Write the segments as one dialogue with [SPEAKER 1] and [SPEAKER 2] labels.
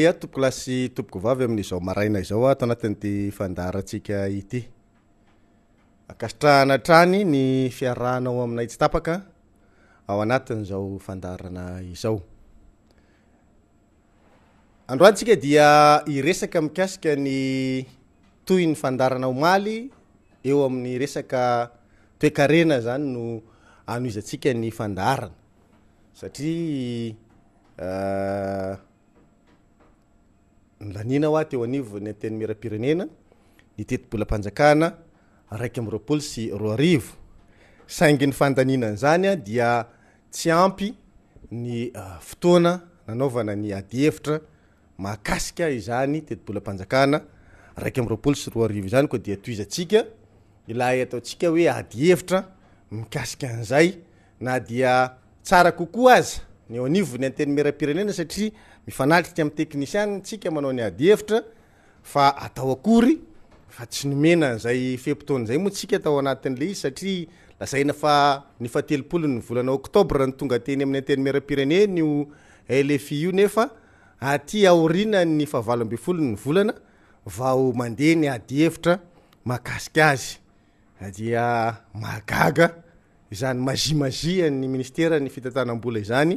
[SPEAKER 1] yatoklasy tookovayami'aoaanazaoaato anatinyty andarasika ityakaitraarany nyaainaieaka mikasika ny toy ny fandarana omaly eo amin'ny resaka toekarena zany no ano izyantsika ny fandarana satria Eh, lainahoahteo aniv ny ateny merapirenena ny tetibolaanjaanarakyamo synzanya dia tsy ampy ny eh, fotoana nanaovana ny adievitra makasika izanytetibolaayo dzia ilahataontsika hoe adi hevitra mikasika an'izay na dia tsara kokoa azy nyoanivony anteny merampirenena satria mifanaritry ami'ny teknisian sia manao nyaeiraaaay femptonzay moa tsika atao anatin'le izy satria aaaontbnytongatey aiy atenymerapirenenyf eaaaga zany mazimaziany ministera ny fitantanaambola izany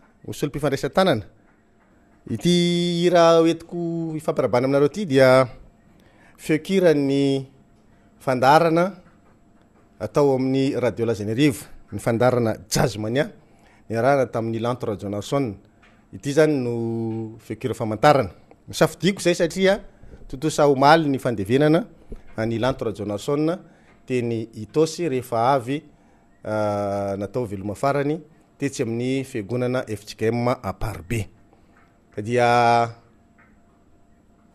[SPEAKER 1] heimpiany ainareotyeranyndaana atao amin'ny radio lazany ariv ny fandarana jazmania nyarana tamin'ny lanto rajounarsô ity zany no feirayanylanto rajonarsô teny itosy rehefa avy ah, natao veloma farany etsy amin'ny figonana ftsikm parb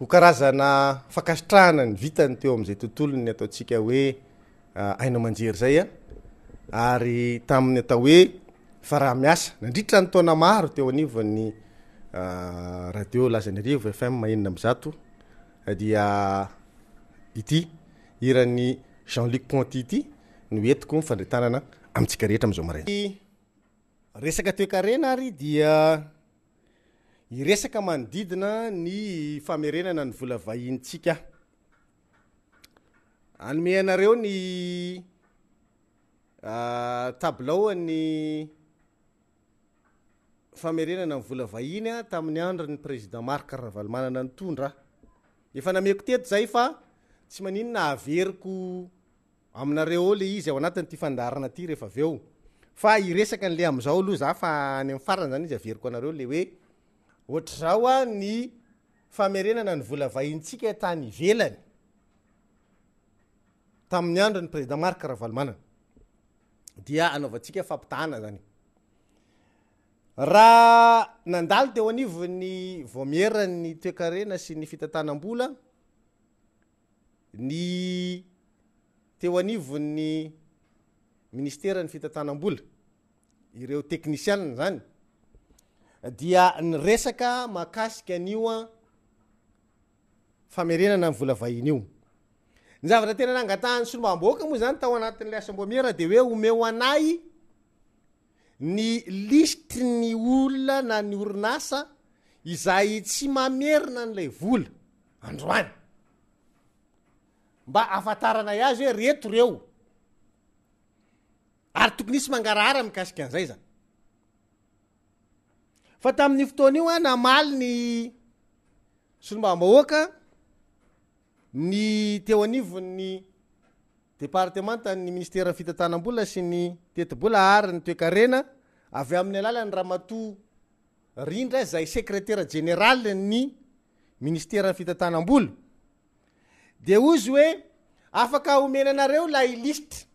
[SPEAKER 1] hoazaasitrahana ny vitany teo am'izay tontolony ataontsika hoe ah, ainamanjery zayytamin'y atao oe farahaiasa nandritra ny taona maro teo anivnyradiazany ah, aiofmzairan'y jeanluc pont ity noentiko mifandratanana amitsika rehetra am'zao maraiy resaka toekarena ary dia iresaka manodidina ny famerenana ny vola vahinytsika anome anareo ny ah, tablooany famerenana ny vola vahiny a tamin'ny andro ny président mar karavalmanana ny tondraa efa nameko teto zay fa tsy manino na averiko aminareo le izy ao anatin'ny ty fandarina aty rehefa aveo iresaka n'le am'izao aloha za fa any am'farany zany izy averiko aareo le oe ohatr'zao a ny fameenana ny vola vahintsika tany velany tamin'ny andro ny presidemarkarahaalanaaanaovatkaamia any ahanandalo teo anivony vomierany toekarena sy ny fitantanam-bola ny teo anivony ministera ny fitantanam-bola ireo tekniciana zany dia ny resaka makasiky anio a famerenana ny vola vahin'io ny zavatra tena nangatahany solomamboaka moa zany tao anatin'lay asamboamierina de hoe omeo anay ny listy ny olona na ny orinasa izay tsy mamerina an'lay vola andro any mba afataranay azy hoe reto reo ary tokony isy mangarahary amkasik an'zay zay fa tamin'ny fotoan'io a namaly ny solombabaoaka ny teo anivo'ny departementny minister fitantanabolo sy ny tetobola hary ny toekarena av amin'ny alalany raha mato rindra zay secretaira generale ny ministerafitantanambolo de ozy oe afaka omenaanareo la i liste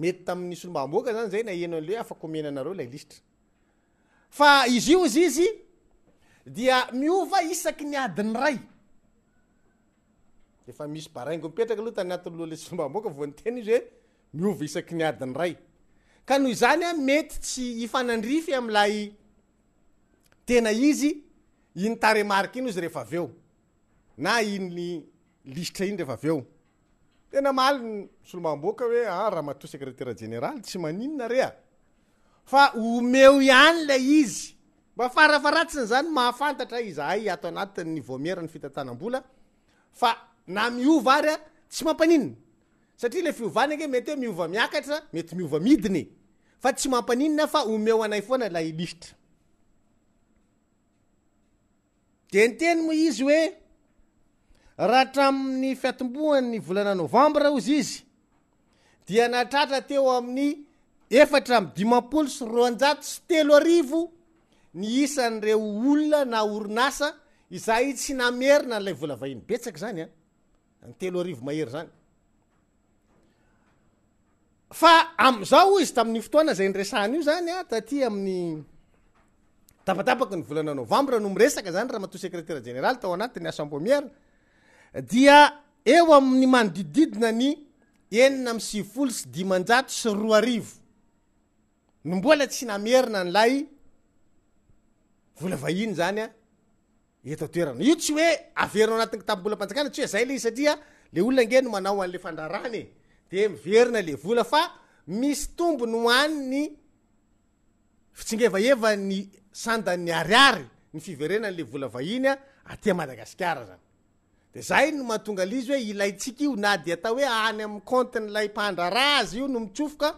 [SPEAKER 1] mety tamin'ny solombaboaka zany zay na eno an'leho afak omenanareo lay listra fa izy io izy izy dia miova isaky ny adiny ray efa misy baraingo mipetraka aloha ta anati loale solombaboaka voanytena izy hoe miova isaky ni adiny ray ka noho zany a mety tsy ifanandrify amlay tena izy inytaremarky iny izy rehefa av eo na inny listra iny rehefa aveo tenanlehatentsy ah, omeo ihany la izy mba farafaratsiny zany mahafantatra izaayataannyfa na mia ary a tsy mampaninna satria le fiovanye mety he miova miakatra mety miamidiny fa tsy mampaninna fa omeo anay oana lalisitra de niteny moa izy hoe rahatraminy fiatombohany volana nôvambra ozy izy daa teo amin'ny efatra mdimampolo sy roanjato sy telo arivo ny isan'reo olona na orinasa zay tsy namerina nlay lahnye ah. izy tamin'ny fotoana zay nresahny io zany a ah, aty amin'nyaakonylnvmbrano miresaka zany raha mato seretara generaly tao anatiny asambr dia eo amin'ny manodidididina ny enina am sivyfolo sy dimanjato sy roa arivo ny mbola tsy namierina n'lay vola vahiny zany a etatoerana io tsy hoe averinao anati tabolaanjakana tsy hoe zayle satria le olona ngeno manao an'le fandraranye demiverina le vola fa misy tombo ny hoanny fitsingevaeva ny sanda'nyariary ny fiverenanle vola vahinya atamadagasikara zany de zahy no mahatonga l izy hoe ilaytsika io na de atao hoe any amn'y conte nylay mpahandra ra azy io no mitsofoka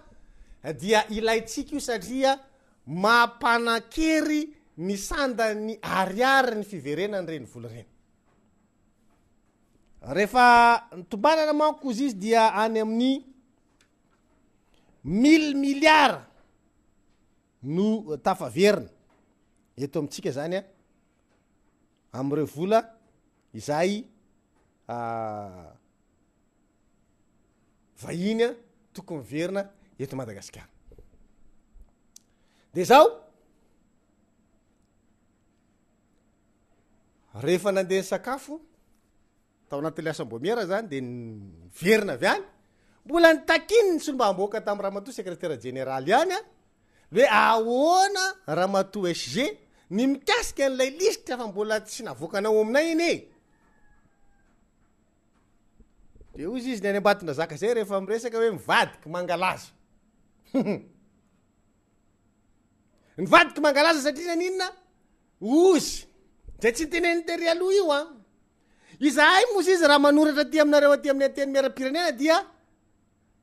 [SPEAKER 1] dia ilaytsika io satria mampanakery misandany ariary ny fiverena ny reni vola reny rehefa nitombanana mankoko zy izy dia any amin'ny mille milliard no tafaverina eto amintsika zany a amyreo vola izay vahinya tokonyiverina eto madagasikar de zaho rehefa nandehany sakafo tao anatynle asamboamiera zany de niverina avy any mbola ny takiny ny solomba hamboaka tam' rahamato secretaira generaly ihany a loe aona ramatou sg ny mikasiky an'lay lisitra fa mbola tsy navoakanao aminay iny e saria azyndra tsy ntenentery aloha io a ah. izahay mozy izy raha manoratra aty aminareo aty ami'ny ateny miarapirenena dia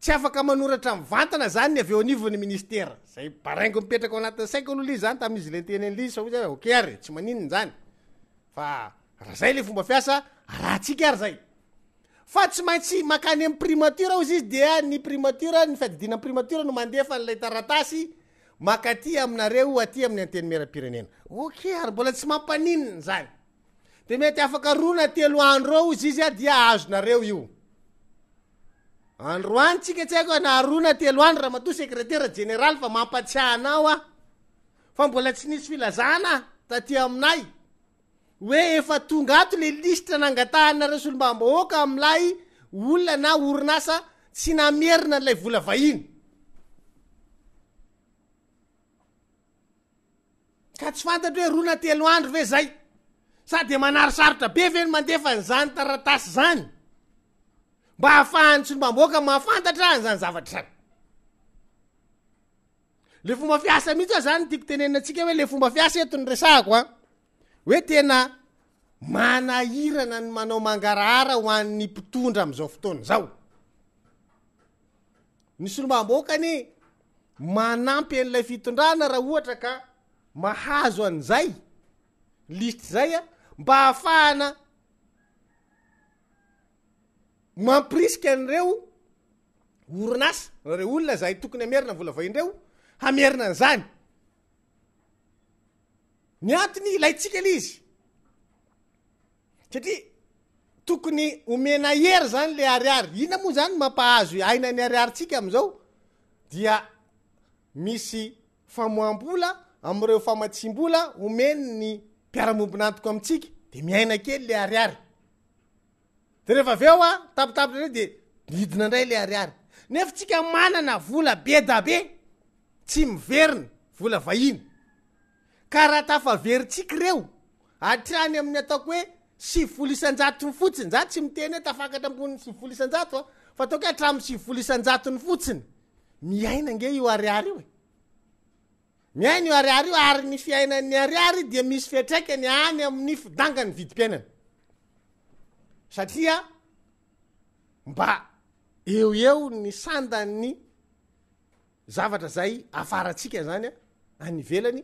[SPEAKER 1] tsy afaka manoratra mvantana zany ny aveo anivany ministeraayoeanasaiklozyny ezay le fomba fiasa raha tsika ary zay fa tsy maintsy makany amy primatura ozy izy de ny primatra ni nomandefanayakyaiarymbola ty aany de mety afaka rona telo andre zy izy a dia azonareo ioandroany tsikata ko naronateloandrorahamserterageneal fa mamayaaoa fa mbola tsy nisy filazana taty aminay oe efa tonga ato le listra nangatahanareo solombambahoaka am'lay olona na orinasa tsy namierina n'lay vola vahiny ka tsy fantatra hoe roa na telo andro ve zay sady manaro sarotra be veny mandefa ny zany taratasy zany mba hahafahany solombambaoaka mahafantatra nzanyzavatra zany le fomba fiasa mitsy a zany tiko tenenatsika hoe le fomba fiasa etony resako a ah. hoe tena manairana ny manao mangarahara ho an'ny mpitondra am'izao fotoany zao ny solomabokany manampy an'lay fitondrana raha ohatra ka mahazo an'izay lisitry zay a mba hahafahana mampirisiky an'reo orinasy rareo olona zay tokony amerina vola vaindreo hamerina an'zany ny antiny laytsika l izy satria tokony omena iery zany le ariary ina moa zany mampahazo e aina nyariartsika amzao dia misy famambola amireo famatsim-bola omen ny mpiaramombinantoko amtsika de miaina kely le ariary de rehefa aveo a taptatra re de idina ndray le aia nefatsika manana vola be dabe tsy miveriny vola vahiny karaha tafaverytsika reo atrany amin'ny ataoko hoe sivifolisnjatony fotsiny za tsy miteny tafakatra ambonny siijaofatoko atramy sivlijaony fotsiny miainange io ariry oeayniydmisny'ynmba eo eo ny sandany zavatra zay afaratsika zany a anyelany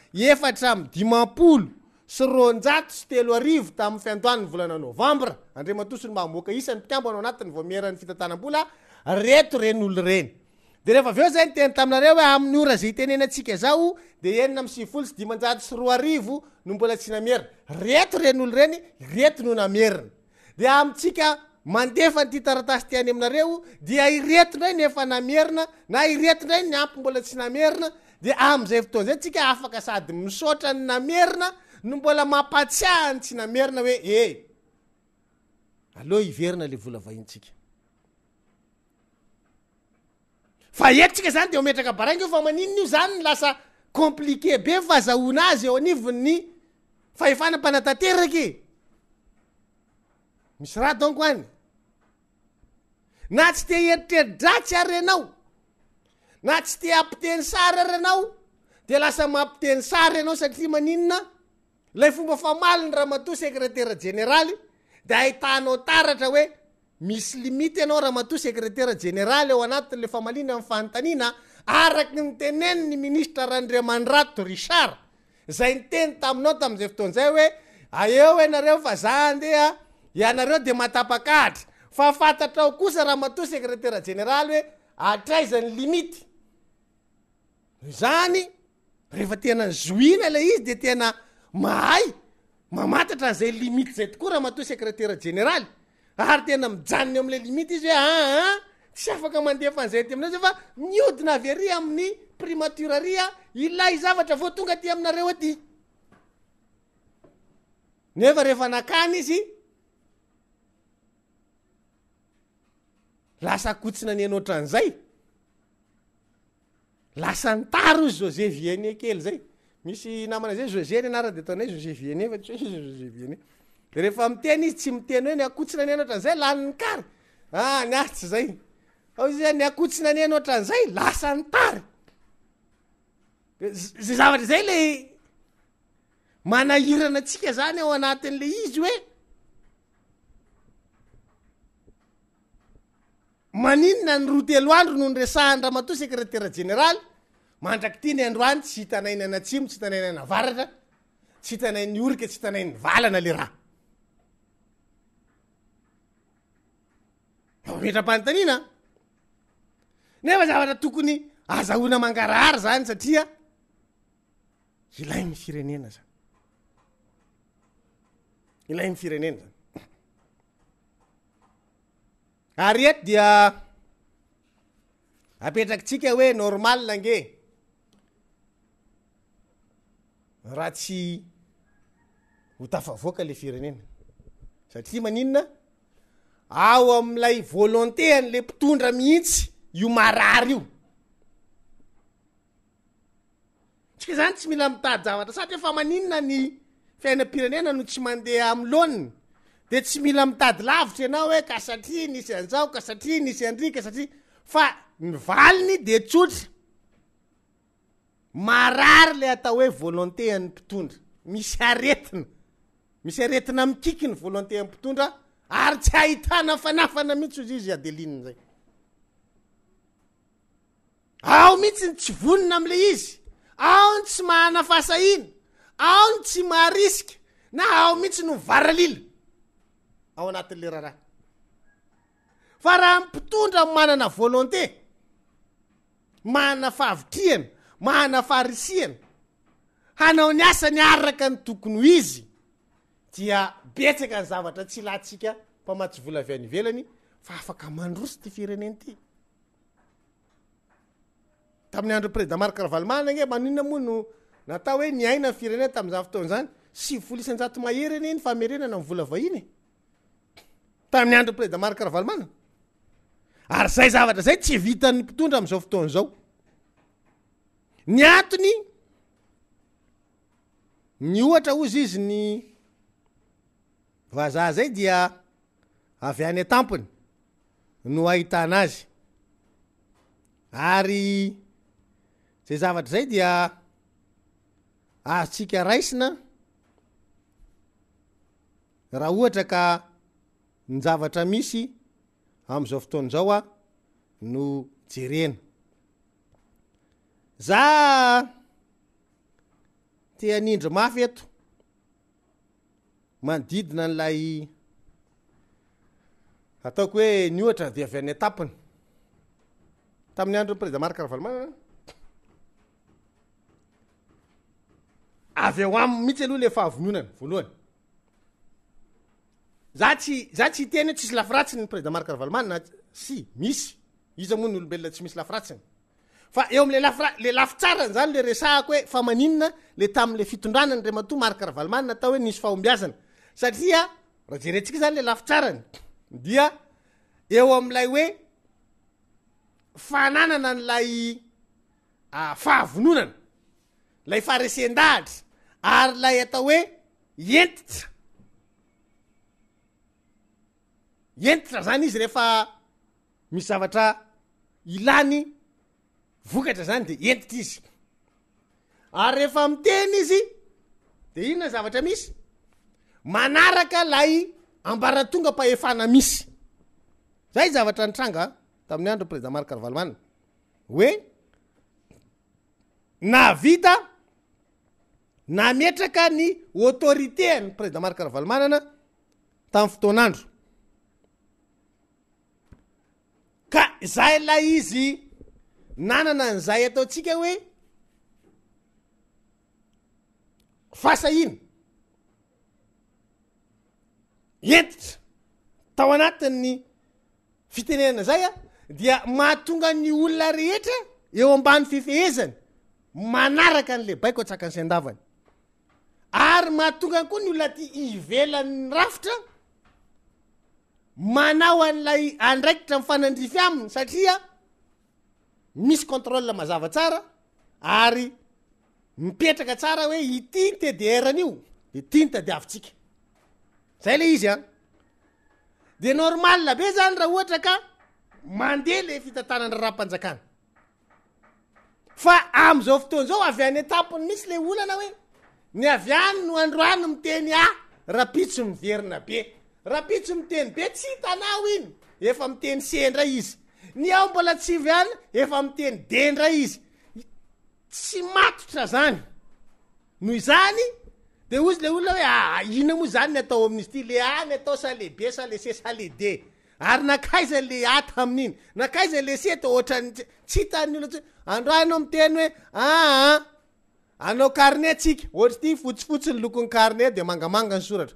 [SPEAKER 1] efatra my dimapolo sy ronjato s teloaivotaenyolenyde rehfa aveo zay teny taminareo he aminy oraza itenenaasika aodeeeyoloeyo aeatsika mandefanytytaratasy tiany aminareo dia ireto ndray n efa namerina na ireto ndray ny ampy mbola tsy namerina de aam'izay fotoanyizay atsika afaka sady misaotrany namerina no mbola mampatsiahany tsy namerina hoe eh aleoha iverina le vola vahinytsika fa eritsika zany de mametraka abaranga o fa maninony io zany n lasa compliqué be fa zahona azy eo anivon ny fahefanampanatanteraky e. misy raha donko any na tsy te heritreridra tsy ary renao na tsy te ampiteny sary ary anao de lasa mampiteny sary ianao satria maninona lay fomba famaliny raha mato secretara generaly de ahitanao taratra oe misy limity anao rahamat sertageneayoanlenaraky ny tenenny ministra randremandrat riardzay ntenytamiaotzahaoosa ahaatsertragenealy oe atraizany limity zany rehefa tena ny zoina lay izy de tena mahay mamatatra an'izay limita zay tokoa raha matoy secretara generaly ary tena mijanony o amla limita izy hoe aa ah, ah, tsy afaka mandeha fanizay ty aminayzfa miodina avy ary amin'ny primaturaria ilay zavatra vo tonga ty aminareo aty nefa rehefa nakany izy lasakotsina ny anoatra an'izay lasany tary izy jose viani kely zay misy namanazay joseny anara de tanay joeinat de rehefa miteny izy tsy miteny hoe niakotsinany anoatra an'izay laniny kary a ny ahtsy zay ao za ny akotsina any anohatra ah, an'izay lasa ny tary za zavatra zay le manahirana atsika zany ao anatin'le izy hoe maninona ny roa telo andro noho nresandra matoa secretara generaly mandraky ty ny andro any tsy hitanainy anatsimo tsy hitanainy ana varatra tsy hitanayn'ny orika tsy hitanayny valana le raha a metra-panytaniana nefa zavatra tokony azahoina mangarahary zany satria ilay ny firenena zany ilay ny firenena zany ary eto dia apetrakytsika hoe normala nge raha tsy ho tafavoaka le firenena satria maninona ao am'lay volonté an'le mpitondra mihitsy io marary io tsika zany tsy mila mitadyzavatra satra efa maninona ny fiaina pirenena no tsy mandeha amloanina de tsy mila mitady lavitra ianao hoe ka satria nisy anzao ka satria nisy andrika satria fa ny valiny de tsotra marary le atao hoe volonté ay mpitondra misy aretina misy aretina mikikiny volonté ay mpitondra ary tsy ahitana nfanafana mihintsy ozy izy adelinny zay ao mihitsy ny tsy vonona amle izy ao ny tsy mahana fasahina ao ny tsy maharisika na ao mihitsy no varalila a raha mpitondra manana volonté manana favitriana manana farisiana hanao ny asa ny araka ny tokony ho izy dia betsaka ny zavatra tsy latsika mfamatsy volavy anyvelany fa afaka mandrosy ty fireneny ty tamin'ny andro predamarkravamana gne manina moano natao hoe niaina ny firenena tami'zay fotonyzany sy vola isannjato maheryny iny famerenana volavahiny tamin'ny andro play da marika raha valemana ary zay zavatra zay tsy vitany mpitondra am'izao fotoana zao ny antony ny ohatra ozy izy ny vazaa zay dia avy any an-tampony no ahitana azy ary zay zavatra zay dia atsiaka raisina raha ohatra ka nyzavatra misy am'izao fotoanyzao a no jerena za tia nindry mafy eto manodidina n'lay ataoko hoe ny ohatra de avy any atapiny tamin'ny andro ny predamara kara valemanaa avy eo amy mihitsy aloha le fa havononany voalohany zaza tsy hiteny hoe tsisy lafiratsiny prede markaravalmannasy misy izy moany olombelona tsy misy lafiratsiny fa eo amlle lafi tsarany zany le resaako hoe famaninina le tam'le fitondranany ndremato markaravalmanna atao hoe nisy fhombiazana satria raha jerentsika zany le lafitsarany dia eo am'lay oe fananana n'lay ah, fahavononana lay faharesen-dahatra ary lay atao oe entitra entitra zany izy rehefa misy zavatra ilany vokatra zany de entitra izy ary rehefa miteny izy de ino na ny zavatra misy manaraka lay ambaratonga mpaefana misy zay zavatra nytranga tamin'ny andro president markara valemanana hoe na vita na metraka ny autorite any president markara valemanana tamin'ny fotoanandro ka zay lay izy nanana an'izay ataontsika hoe fasahiny entitra tao anatin''ny fitenehana zay a dia mahatongany olona rehetra eo ambany fifehezany manaraka n'lahibaiko antsaka nyisaandavany ary mahatongany koa ny olona ty ivelanny rafitra manao an'lay andraikitra mifanandrify aminy satria misy contrôl mazava tsara ary mipetraka tsara hoe itintede ranyio de tinytadiavintsika zay le izy a ah. de normal be zany raha ohatra ka mandeha le fitantanan-drarahampanjakany fa am'izao fotoanzao avy an'ny etapony misy le olana hoe ny avy any no androano miteny a rapitso miverina be rapitso miteny be tsy hitanao iny efa miteny sendra izy ny ao mbola tsy vy any efa miteny dendra izy tsy matotra zany noho zany de ozy le olonaoe ah, ina moa zany ah, ah ny atao aminizyty aaeanao arnet tsika ohatra ty fotsifotsiny lokon'ny arne de mangamangany soratra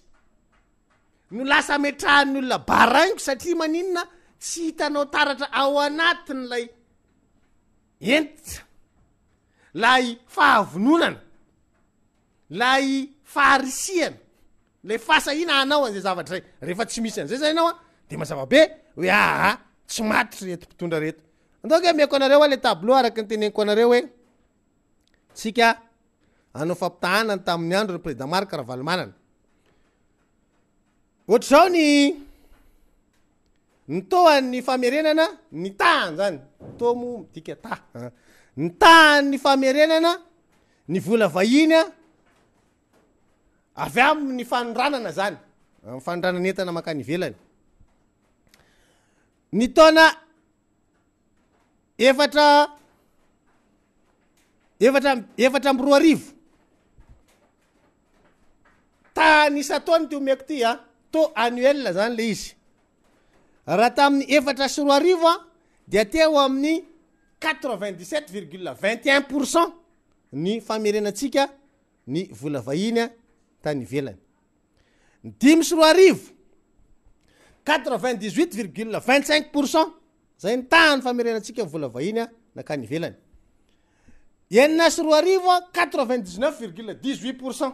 [SPEAKER 1] no lasa metrahan'olona baraniko satria maninona tsy hitanao taratra ao anatiny lay entitra lahy fahavononana lay fahrisiana lay fahasahina anao an'izay zavatra zay rehefa tsy misy an'izay zay anao a de mazavabe hoe aa tsy matitry etimpitondra reto ando ke miaiko anareo a le tablea araky nyteneko anareo oe tsika anao fampitahanany tamin'ny andro represide markaraha valomanana ohatr''zao ny ny tohan'ny famerenana ny tahany zany tomo midika taa ny tahanny famerenana ny vola vahiny a avy ami'ny fanondranana zany amy fanondranany entana makany velany ny taona efatra efatra efatra amy roa arivo ta nisa-taoany ty o meko ty a to anuel zany le izy raha tamin'ny efatra sy roa arivo a de ate ho amin'ny qatrevind7 virgula vintun pourcent ny famerenantsika ny vola vahiny a tany velany ny dimy sy roa arivo qtrevintdhut virgula vingt cinq pourcent zay ny tany famerenantsika vola vahiny a nakany velany enina sy roa arivo a qtrevingt9euf virgula dhuit pourcent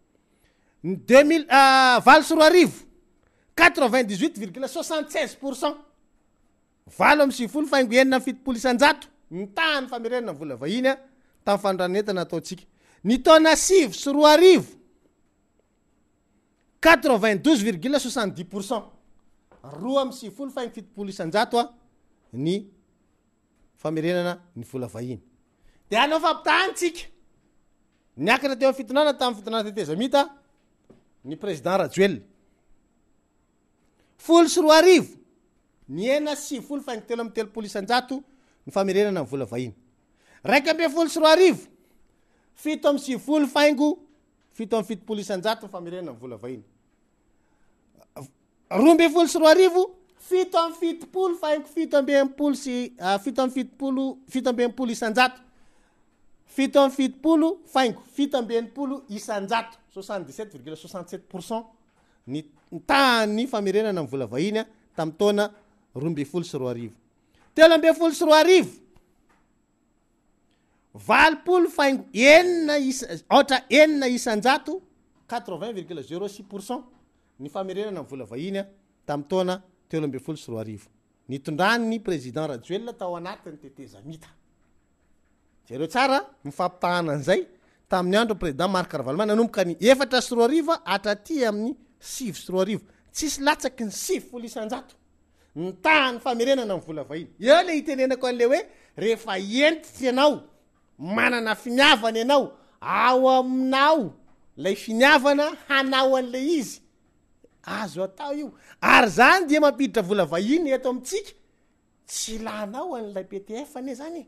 [SPEAKER 1] ny euh, valo sy roa arivo u virgasois pourcent valo amy sivyfolo faingo enina my fitopolo isanjato ny tany farennavolaainyataei s roaiol pourcentoa amy sivyfolo faingo fitoolo inao anao fapitahanytsika ny akatra te am fitonana tamy fitonana tetezamita ny president rajoely folo sy roa arivo miena sivy folo faingo telo am telopolo isanjato ny famirenana m vola vahiny raiky ambe folo sy roa arivo fito amy sivyfolo faingo fito am fitopolo isanjato ny famirenana vola vahn romby folo sy roaarivo fito amy fitopolo faingo itoabepolsitoamolo fito ambe mpolo ah, isanjato fito amb fitopolo faingo fito amb enimpolo isanjato 7 7 pourcent ny tany famerenana a vola vahiny a tam'y tona roambe folo sy roaarivo telo ambe folo sy roa arivo valiolo faingo enais ôatra enina isanjato vig06 pourcent ny famerenana vola vahiny a tamy tona telo ambe folo sy roaarivo nitondranny président rajoela tao anatiny tetezamita ireo tsara mifampitahanan'zay tamin'ny andro preida marikarah valmay nanomboka ny efatra syro ariv atraty amin'ny sivy sy roaaiv tssy latsaky ny sivy ol isnjato nytaany fnana olavahnele ieaoeeno ainaolayninnao ale izzoynympiditravlaahnyeto atsika tsy lanao alaptfane any e.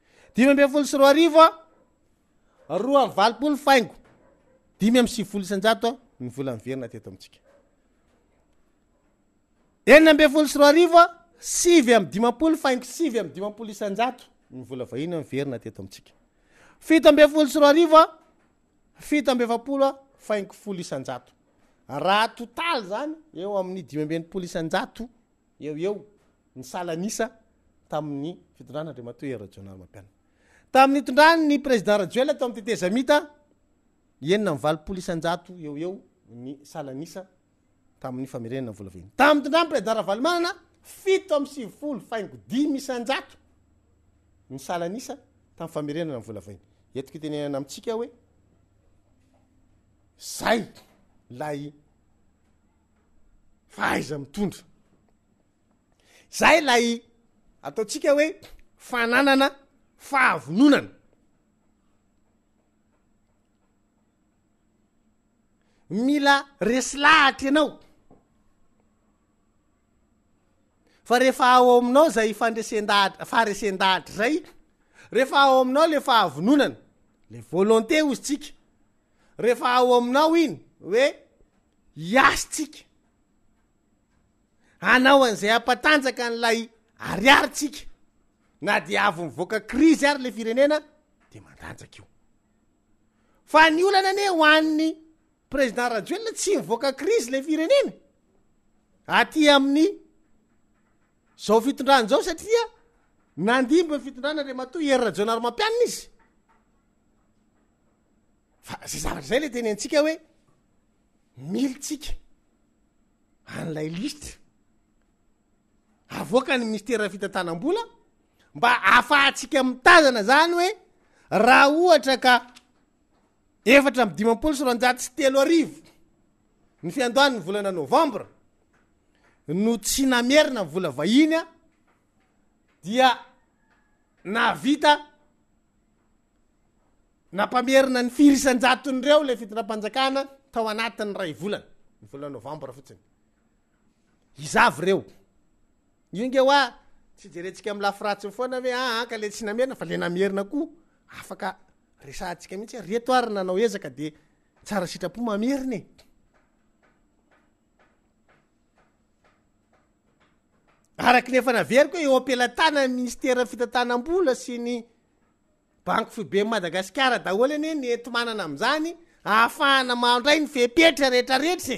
[SPEAKER 1] dimy ambe folo sy roa arivoa roa ayvalopolo faingo dimy aolooooitbeapolo a faingo folo isanjato raha totaly zany eo amin'ny dimy ambennipolo isanjato eo eo ny salanisa tami'ny fitondrano andreamatoy ernary mampianak tami'ny tondra ny président rajoel to am' tetezamita enina mvalipolo isnjato eo eo ny salanisa tamn'ny farenana volavany tam'tondrayny president raha valimanana fito amy sivyfolo faingodimyisanjato ny salanisa tam'y famerenana vola vany etik iteneana amtsika hoe zay lay fahaizamitondra zay lay ataotsika hoe fananana fahavononana mila resi lahatra ianao fa rehefa ao aminao zay fandresendahatra- faharesen-dahatra zay rehefa ao aminao le fahavononana le volonté ozy tsika rehefa ao aminao iny hoe i asytsika anao an'izay ampatanjaka n'lay ariarytsika na de avy mivoaka crizy ary le firenena de mandanjakio fa ny olana ane ho ann'ny président rajoelna tsy mivoaka crizy le firenena aty amin'ny zao fitondranozao satria nandimb nyfitondrano andrmato errajnarmampianna izy fa zay zavatra zay le teneantsika hoe militsika an'lay listra avoaka ny mistera fitantanabola mba ahafahtsika mtazana zany hoe raha ohatra ka efatra amdimampolo sy roanjato sy telo arivo ny fiandohanyny volana novambra no tsy namerina ny vola vahiny a dia navita nampamerina ny firisan-jatonyireo le fitonam-panjakana tao anatin'ny ray volana ny volana novambra fotsiny izavy reo io nge o a tsyjerentsika amlafiratsiny foana hoe aaka ah, le tsy namerina fa le namerina ko afaka resntsika mihitsy reto ary nanao ezaka de tsara sitrapo mamerinae arak nefa naveriko hoe o ampelantana ministera fitantanam-bola sy ny banky fobe madagasikara daholo any ny etomanana am'zany aafahana mahondray ny fepetry retrareetrae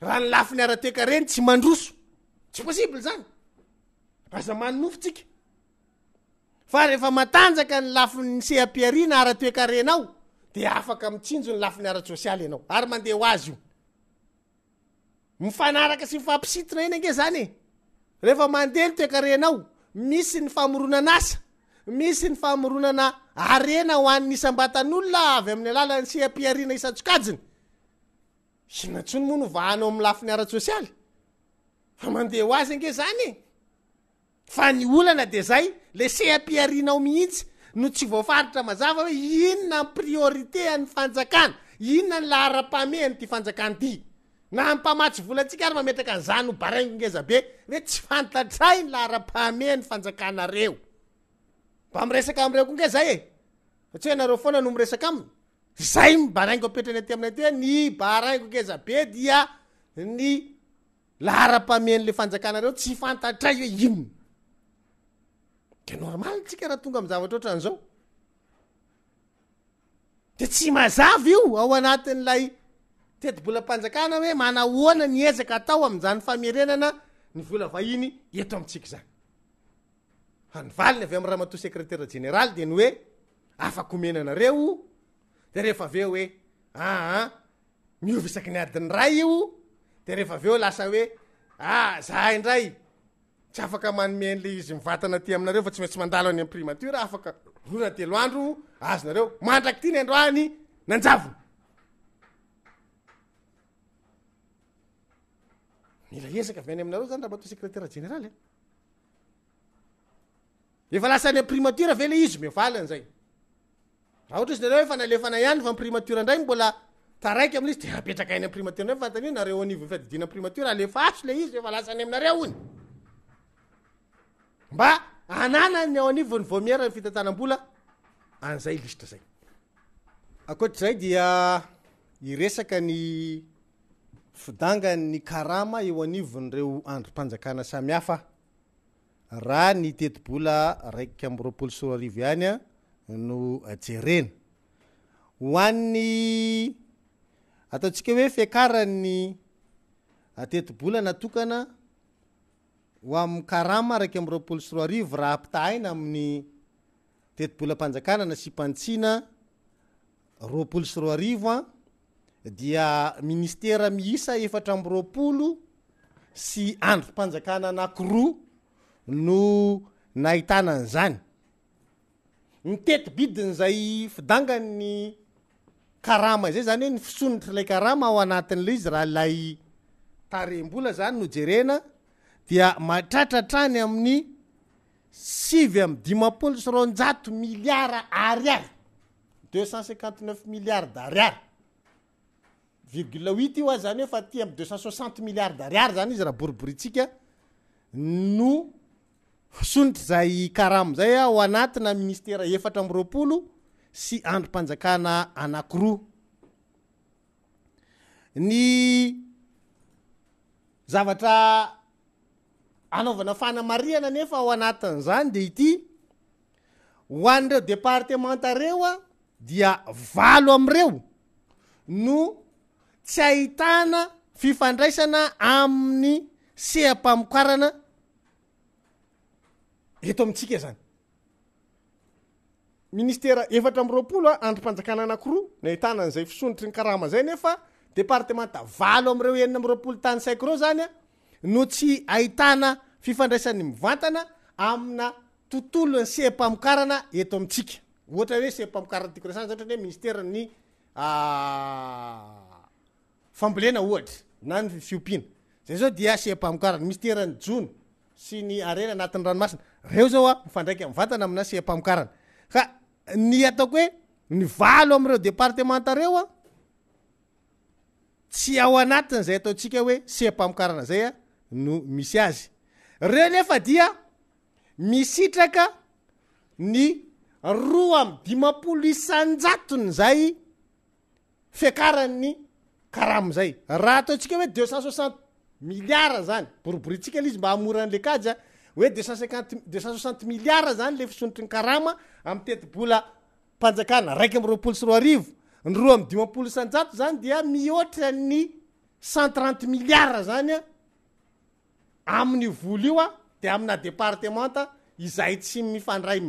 [SPEAKER 1] raha ny lafiny aratoekareny tsy mandroso tsy possible zany azamany nofotsikaa eefaaanjaka ny lafiny seampiarina aratoekarenao de afaka mitsinjo ny lafiny ara-sosialy ianao ary mande ho azyio mifanaraka sy mifampisitina iny nge zany e rehefa mandeha ny toeka renao misy ny famoronana asa misy ny famoronana arena hoannyisambatan'olona avy amin'ny alala ny seampiariana isantsokainy inatsony moano vahanao amlafiny arasosialy a mande ho azy nge zany e fa ny olana de zay lese ampiarinao mihitsy no tsy voafaritra mazava oe inona npriorit any fanjakana inona nylaharaame anyty fanakanyna maay atsika ayet keetynaynymba meakrekone zay eatsa aneofoana no mresak amy zay mbaraingo petrany aty ami'na atya ny barangokezabe dia ny laarapamenyle fanjakanareo tsy fantatray oeimntsahatongamarntsy azav ioao anatin'laytebolaanakana hoe manana nezakaatao azanyennnlaahneo amkany aamrahamato seretaraeneraly dnyoe afamenaanareo de rehefa ave oe aa miova isaky ny adiny ray io de rehefa aveo lasa oe azaindray ah, tsy afaka manomn'le izy mivatana aty aminareo fa tsy maintsy mandalo y primatra afakronatelo androaznreo mandraky ty ny andro anyanyrenyh eaayprimatra avele izy malnzay ahahatra iefa nalefana anyfrimatranraymbola akizydaetrak nyaprimatrdray fata nareo anivony fiadidinarimatraayay ianganny karama eo anivonyreo andrompanjakana samy hafa ra ny tetobola raiky amiyroapolo soroarivo ihany a no jerena hoannny ataotsika hoe fiakaran'ny atetibola na tokana ho amn'y karama raiky amroapolo sy roa arivo raha ampitahaina amin'ny tetibolampanjakana na simpantsiana roapolo sy roa arivo a dia ministera miisa efatra amropolo sy andro mpanjakanana kiroa no naitananyzany nytety bidin'zay fidangany karama zay zany hoe ny fisonotry lay karama ao anatin'le izy raha lay tarem-bola zany no jerena dia matratratrany amin'ny sivy am dimapolo sy ronjato miliara ariary deuxcentcinntneuf milliardd'ariary virgula ut io a zany hoe fa ty am deucentsoixnt milliarddariary zany izy raha boriborytsika no sonotr' zay karam'zay a ao anatina ministera efatra amroapolo sy andrompanjakana anakiroa ny zavatra anaovana fanamariana nefa ao anatin' zany de ity hoan'reo départemantareo a dia valo am'ireo no tsy ahitana fifandraisana amin'ny seampamikarana eto amintsika zany ministera efatra amroapoloa androm-panjakana anakiroa ny ahitana nzay fisonitry ny karamzay nefdepatementvalo amreoeninaroapolotansaireo zanyno ty daan'nyinatontolonsempanaetoatsikooeemaarana tik rsany zaatrany hoeinhna nay aoarannnyn sy ny anatn'ny ranomasina reo zao a ifandraika am vatana amina sempamokarana kah ny ataoko hoe ny valo am'reo départementa reoa tsy ao anatin' zay ataotsika oe sempamokarana zay a no misy azy reo nef dia misitraka ny roa am dimapolo isanjatony zay fiakaranny karamzay raha ataotsika hoe deuxcent soixant miliard zany boriboryntsika l izy mba hamoran'le kajya oe nt milliar zany le fisonotry ny karama amteoakyoaoo sy ri nyroa am dimapolo sanjato zany dia mioatra ny centtt miliard zany a amin'nyvol io a de amina départemant izay tsy idyany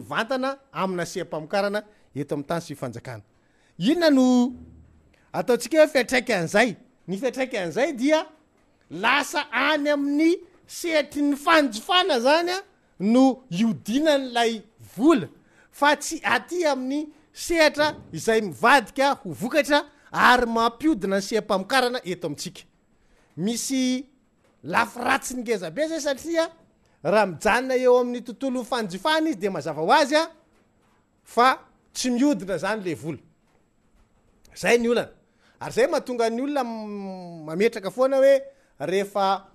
[SPEAKER 1] amin'ny sehatry ny fanjofana zany a no iodina ny lay vola fa tsy aty amin'ny sehtra izay mivadika hokatrayampiodina ny sehmpan eto amts misy lafiratsy nykezabe zay satria raha mijanna eo amin'ny tontolofanjofana izy de mazava ho azy ay zanyle yayahaany olonaaefoana oe rehefa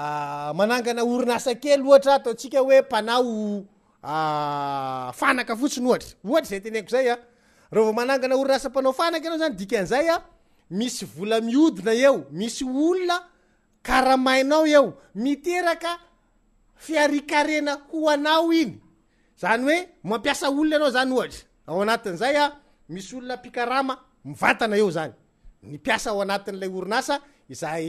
[SPEAKER 1] Ah, manangana orinasa kely ohtra atotsikaoe panaofanaka ah, fotsiny ohtraohtrzayenoayaaofananao ah. anyikzay misy vola miodina eo misy olona karamainao eo miteraka fiarikarena hoanao iny zany oe mampiasa olona anao zany ohatra aoanain'zaymisy olona iaramin eo zanyiasa aoanatn'la orinas zay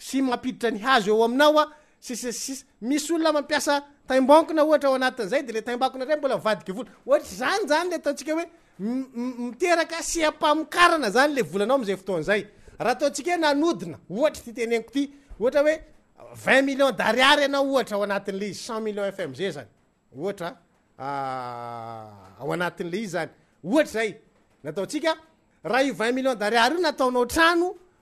[SPEAKER 1] sy mampiditra ny hazo eo aminao a sisissisy misy olona mampiasataiohaaay dly nyska emierka syampamikarana zany le volanao amzay fotoan'zay raha ataotsika h nanodina ohatry tytenkoty ohatra oe it milion dariary anao ohatra aanatile ah, izy cent milion fmg an io i milion o nataonao trano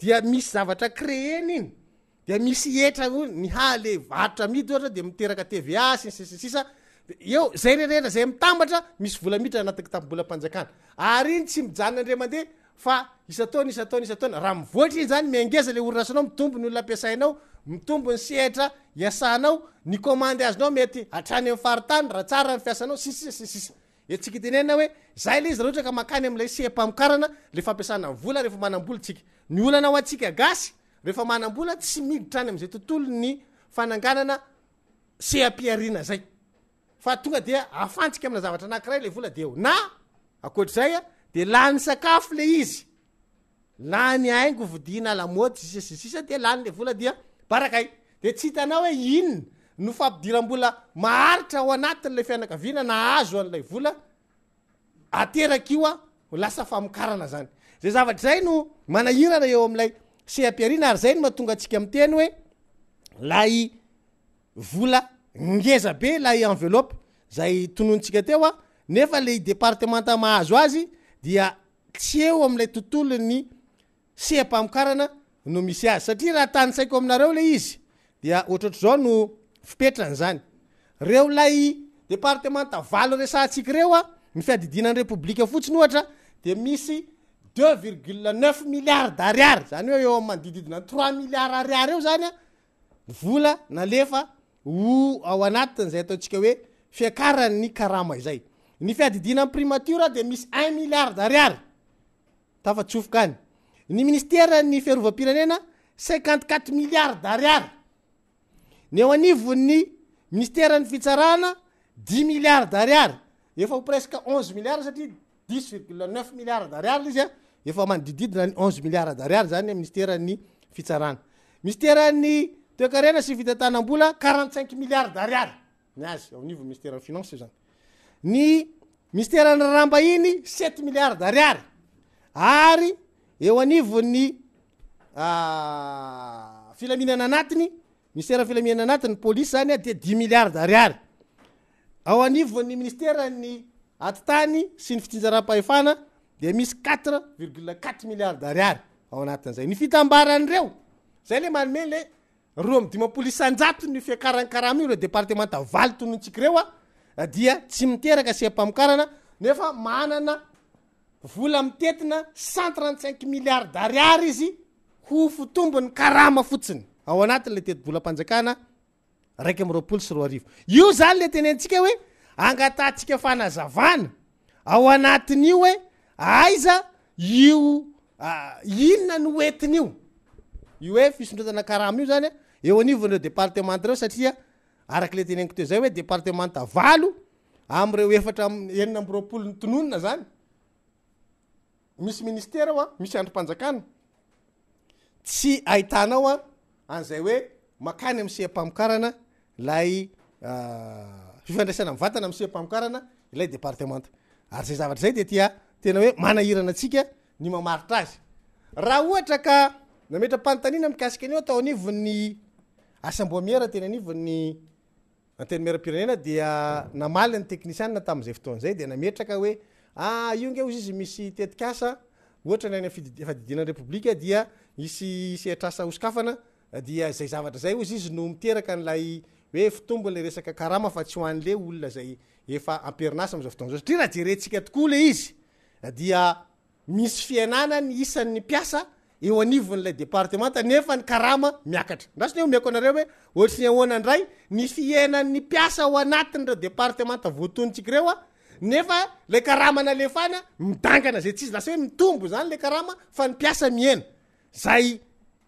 [SPEAKER 1] dia misy zavatra créeny iny di misy etra ny ha le aritra mity ohatra de miteraka tva sisa eo zay rerehetra zay mitambatra misy vola mitra anatiny tapbolampanjakana ary iny tsy mijanonandremandeha fa isataona isataon isataona raha mivoatra iny zany mingeza le orrasinao mitombony olo ampiasainao mitombony sy etra iasanao ny komandy azonao mety atrany am faritany raha tsara fiasanao sisisa ssis atsika tenena hoe zahy ley izy raha oatra ka makany amla semaanaalaaoakaasy rehefa manabola tsy migitrany amzay tontolonyfanik aminazavatra anairaylelaaaatrzaya de lany sakafo le izy lanyaingodanyleolaiaaay hina hoe inina nofmibialaianaazaaan zanzay zavatrayeoalayemnay zay no mahaonga sikateyoezaeaenvelozaynonskaeoanefa ledepartementamhazo azy dia tsy eo am'lay tontolo ny sempairana no misy azy satriarahatansaiko aminareo le izy dia ohatr ohtr' zao no fipetrany zany reo lay departementavalo resantsika reo a ny fiadidinanyrepoblika fotsiny ohatra de misy in miliard dariary zanyoemandidididina ts miliad ariary eo zanynayatkaoenyam zay ny fiadidinanyprimatura de misy un miliardariarya ny ministera ny fiarovampiranena cin4 miliard dariary ny eo anivo nny ministerany fitsarana dix miliard dariary efa h presque nze miliard satria i vi miliardry izaandiddiy nze miliardry znyminteyntnboa5 miliardraryzeminteninantny ambainysp miliardryy eo anivony ah, filaminana anatiny minerafilamihana anatinypolisyzany adei miliardrryivony ministera ny atitany sy ny fitinjarapahefana de misy 4te virgl4tr miliard ariary ao anatinzay y firreoyedementononts anana vola mitetina centtrtcinq miliard dariary izy hofotombony karama fotsiny ao anatin' le tetvolam-panjakana raky amroapolo sy rori io zany le tenentsika oe angatantsika fanazavana ao anatin'io e aiza io inona no entin'io io e fisondrotanakara am'io zany eo anivanreo départemente reo satria arak le teneko te zay oe départementa valo amreo efatra enina amroapolo ny tononona zany misy ministeraao a misyandrom-pnjana tsy a anzay hoe makany amiysempamokarana lay ah, fifandraisana m vatana amiysempamokarana ilay départementayayaieereaytekniia tamizay fotoanzay de nametraaeoez izy misy tetik asa oatra nyayafadidinany repoblikadia isy setra asa hosikafana dia zay zavatra zay ozy izy no miteraka n'lay oe fitombole resaka aram fa tsy hoan'le olona zayefaamperinasy amzao fotozao stri raha erentsika tokoa le izy dia misy fiainanany isanyny piasa eo anivon'lay département efa ananaaynanny iasa oanatiny reo éatemntotontsikreog zaytizy lasa homiombo zanyle afa npiasa inazay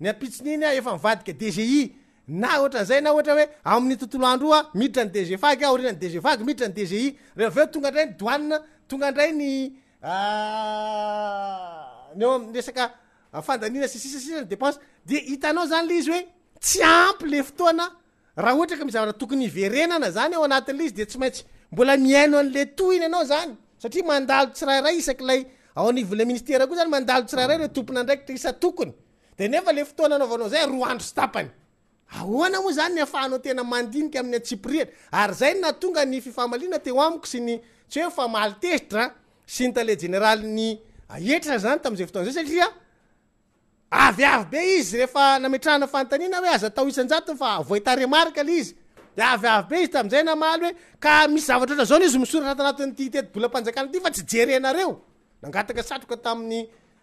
[SPEAKER 1] ny ampitsinynya efa mivadika dgina ohatazay naohata oe amin'ny totolo andro amiditra ny dg ah, fandgaditrngid hitanao zany le izy oe tsy ampy le fotoana raha ohatra ke mizavatra tokony iverenana zany eo anatin'le izy de tsy maintsy mbola miaino an'le to iny anao zany satria mandalo tsyrairay isak lay aole ministerakoa zany madalsraray ena nraiki isa tokony denefa le fotoana anaovanao zay roa andro stapanyoana moa zany n afahanao tenamandinik ami'y atsiry zaynatonga ny fifamalina teo amiko sy nytsy he fa maltezitra sy ny tale generaly ny aetra zany tamzay fotoanazay azafaaisyzaaraiyoraanolaaky fa tsyeeo nangataka satroka tamin'ny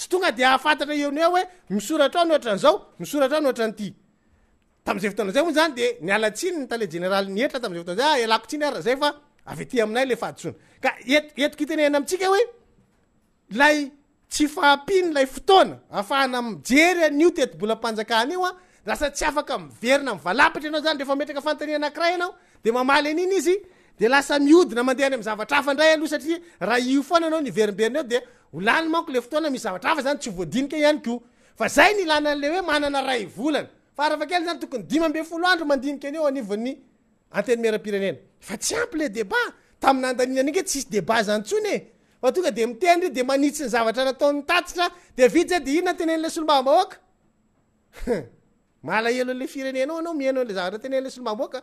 [SPEAKER 1] tsy tonga de ahafantatra eneo oe misoratrao nyohatran'zao misoratrao hatantytazay fonazay ozany deanyeetk ah, itnehna amtsika oelay tsy fapiny lay fotoana ahafahana jey nio tetobola panaknyio a asa tsy afaka miverina aaptra anao zanyreefaetaka fantananakiray anao de mamaly an'iny izy de lasa miodina mandeh any ami zavatra afa ndray aloha satiao onaaooeoana misy zavatra afa zany tsy oadinik aoazay nylanaanle hoe manana ray volany fa ara avakely zany tokony dimambe folo andro mandinia aneononaenenle solombamoakaaelole firenenao anao mihanala zavatra atene n'lay solomamoaka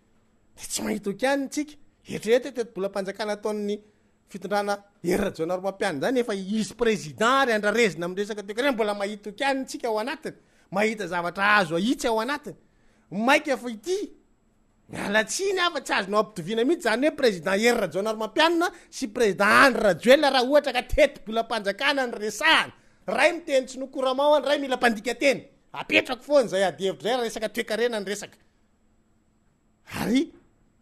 [SPEAKER 1] tsy mahita okianintsika etraety ho tetobolam-panjakana ataonny fitondrana erira jaoanaromampianina zany efa izy prézident ary andrarezina amiresaka oekarena mbola mahit kanntsika aoanatiny ahita zavatra azoty aoananyaka alatsiny afa tsy azonao apioviana mihitsy zany hoe preziden erirajanaromampianina syrn arae raha ohara kaay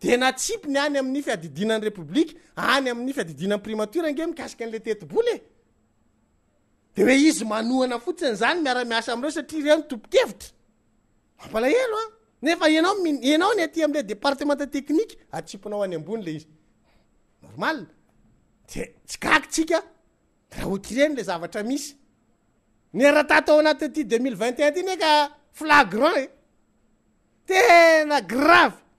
[SPEAKER 1] atiny any amn'ny fiadidinanybianyamn'ny fiadidinaatr ge mikaika nle te eeoe izy manohana fotsiny zany miaramiasa am'ireo satria reno topokevitra ampalaelo nefa nanao ny aty amleaaahrenyle zavatra misyny atatao anatiaty demit ty neka flagrane tena grave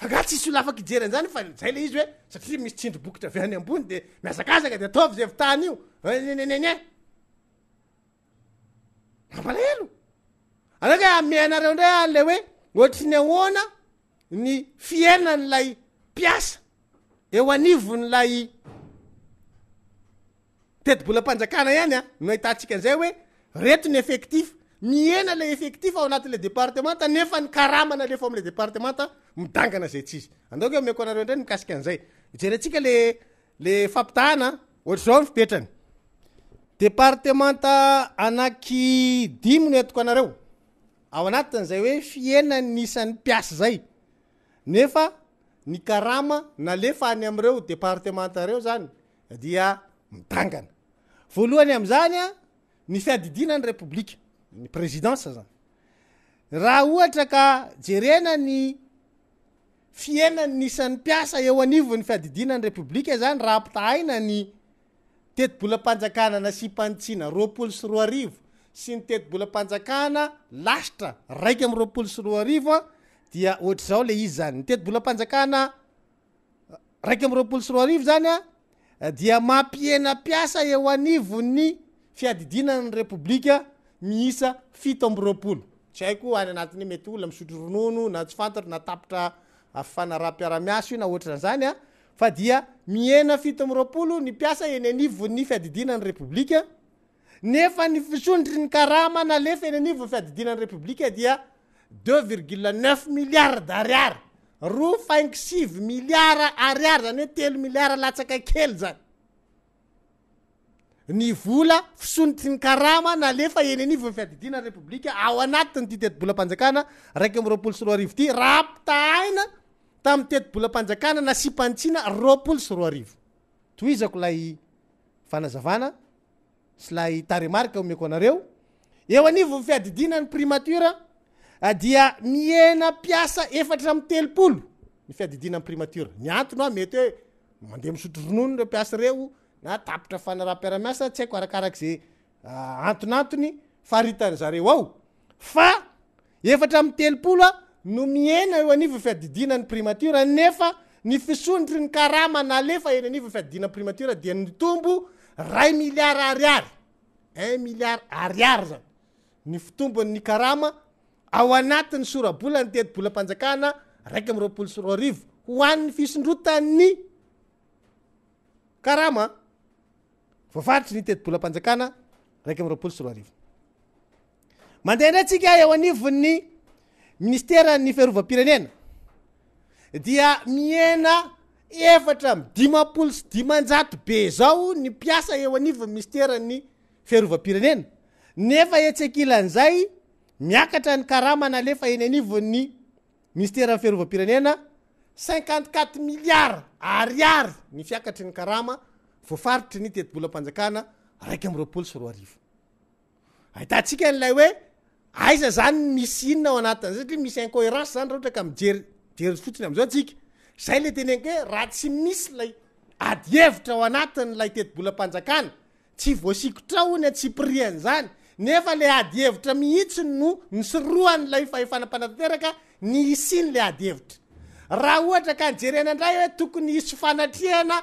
[SPEAKER 1] aa tssy olafakernzany faayle iyeaamisy sindrookitra ybony de iadeotyreonray aley oe ohatrany ahona ny fierina nlay iasa eanonlaaananyonkanay eetonyetienala efetif ao anati'le departemanta nefa ny karamana lefo amla departemanta midangana zay tsizyanaoko anareo ndreny kaikanaynsialeeanhatraoeaeentaimono etiko anareoaanatin'zay hoe fienany nisan'ny pias zayneaaeaany amreodepartementareo zanyzanyynnyrpbikayrinanyraha ohatra ka jerenany fienany nisan'ny piasa eoanivony fiadidinanyrepoblikazany raha pitaana ny tetbolapanjakna nasipantsina ropolo sy rio sy nytetbolanjaa laitra raika rol sy r dia ohatrzao le izy zany ntetaa syameoyainnyrepobikaifio amrolo tsy haiko any anatiny mety ooa msotro ronono na tsyfantatro natapitra afanarahampiaramiasy io na oatra any zany a fa dia miena fito amropolo ny piasa eny anivo ny fiadidina ny repoblika nefa ny fionitry nya nalefa eny anivony fiadidinanyrepoblika dia de virgilnef miliard dariary ro fainsivy miliar ariary any hoe telo mliar ataka kely zany ny vola fisonotry ny aaeenyaony adiinanyra aa pita haina tami'y tetibolampanjakana na sympantsina roolo sy ro ari toizako lay fanazavana sy lay tarimarkaaomeko anareo eo anivo mifiadidinany primatura ah, dia miena piasa efatra amy telopolo ny fiadidinaprimatra ny antony a metyoemande misotro roonreaeoaaaaiasa ty haioarakeoaearamy ah, teloolo no miena eo anivo fiadidinany primatura nefa ny fisonotry ny karama na lefa eny anivofiadidinanprimatura de nytombo ray miliard ariary un miliard ariary zany ny fitombony arama ao anatin'ny sorabola ny tetibolapanjakana rakyamy ropolo sy ro arivo hoan'ny fisondrotany aramrlosnskey ministerany fiarovampirenena dia miena efatra midimampolo sy dimanjato be zao ny mpiasa eo anivo ministerany fiarovampirenena nefa etsakilan'izay miakatra ny karama na lefa eny anivonny ministerany fiearovampirenena cinquant 4utr milliard ariary ny fiakatry ny karama voafaritry ny tetimbola m-panjakana raiky amroapolosy ro arivo ahitatsika n'lay hoe aiza zany misy inona ao anatinzaysatria misy incoérancezany raha ohatra ka mijery mijery fotsiny am'izao ntsika zay le tenenko hoe raha tsy misy lay adyevitra ao anatiny lay tetibolam-panjakana tsy voasikotraony a tsypirihany zany nefa le adyevitra mihitsiy no nysoroany lay fahefanam-panatateraka ny isiny le ady hevitra raha ohatra ka ny jere ana indray hoe tokony iso fanatrihana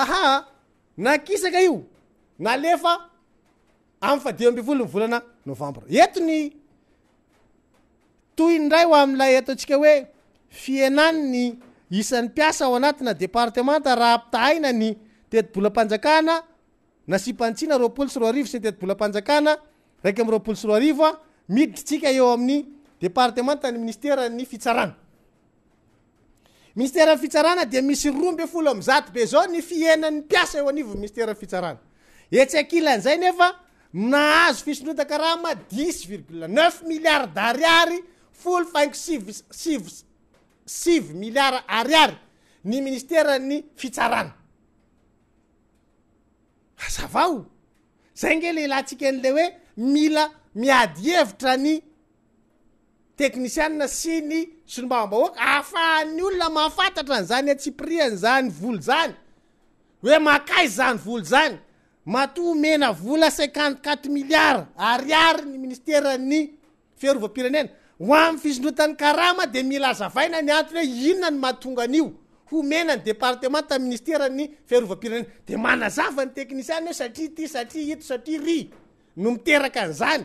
[SPEAKER 1] ahnakisaka io na lefa am' fa di abivolovolananovambra ento ny toyn ndray ho am'la atotsika hoe fianan ny isan'ny piasa ao anatina départemanta raha ampitahaina ny tetibolampanjakana nasipantsina roapolo s r arivo sy n tetbolamanjana rakamaol s r aia miditsika eo amin'ny département ny ministerny fitsarana ministeran'ny fitsarana de misy romby folo amzato be zao ny fienan'ny mpiasa eo anivo ministeran'ny fitsarana etsyakilan'zay nefa na azo fisondrotakara ma dix virgule neuf milliard d'ariary folo faingo sivy siv sivy milliard ariary ny ministerany fitsarana azavao zay nge lehilahntsika an'le hoe mila miady hevitra ny teknisiaa sy ny solmambaoak ahafahan'ny olona mafantatra anzany tsiprinzanyvol zany hoe makay zany volo zany mato homena vola cinnt4t miliar ariary ny ministeranny fiarovapirenena ho am'y fizodrotany rama de milazavaina ny antonyhoe inona ny mahatongaanio homenandtntttedaazvanyeia hoe satria ty satria ito satri ry no miteraka anzany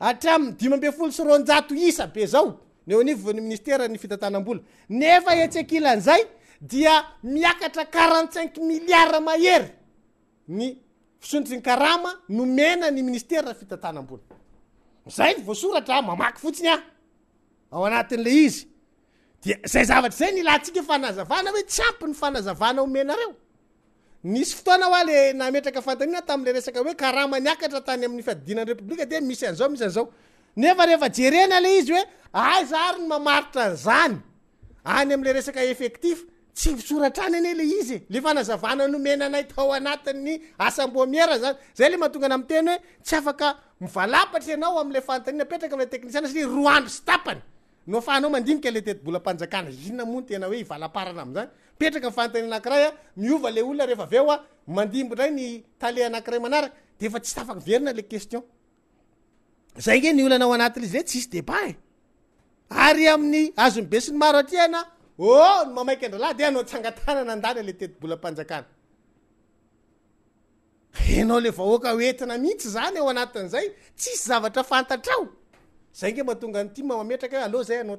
[SPEAKER 1] atram dima mbe folo sy ronjato isa be zao nyo aniv vo ny minister ny fitantanambola nefa etsyakilan'zay dia miakatra quarante cinq milliard mahery ny fisonitriny karama no mena ny minister fitantanambola zay ny voasoratra mamaky fotsiny a ao anatin'le izy dia zay zavatra zay ny lahntsika fanazavana hoe tsy ampy ny fanazavana omenareo nisy an ale naeakntana tamle resakeaattany amny iinsy aoiy azarynyaitrny amle eyray ne eenaaonnyasamborzanyzay le mtogaa atesy aamivatr anao amla fntnnpetraka amla teiian satria ro ao stapanynoafanaomandinikale tetbola panakana zionamony tena hoe ivalaparana amzany etraka fantanyanakirayamiva le olona rehfaeoa mandimbondray ny tale anakiraymanarak de efa tsy tafaky iverina le kestion zay nge ny olana aoanatil izy e. le tsisy e y amin'ny azobe siny maoarnaindrahyanao taanyletebolananao le vahoakaeina mihtsy zany eann'aytisy rzay ge mahatonganmaetraaayanao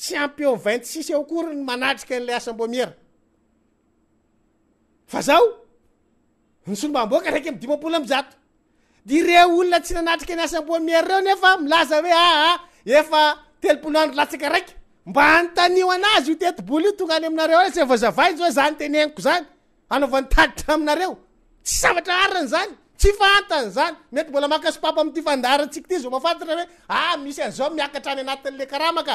[SPEAKER 1] tsy ampion vintsis ao koryny manatriky anlay asamboamiera fa zao nysombaboaka raiky mdimapolo amjato ire olona tsy nanatrika ny aamboerareonefaaaroaka ah, ah, anazy oteboly io tonga any aminareoa sazavanzo anytnnikoany anaovantaitra aminareo tsy zavatraaranynyfaiy aao miakatrany anatila karamaka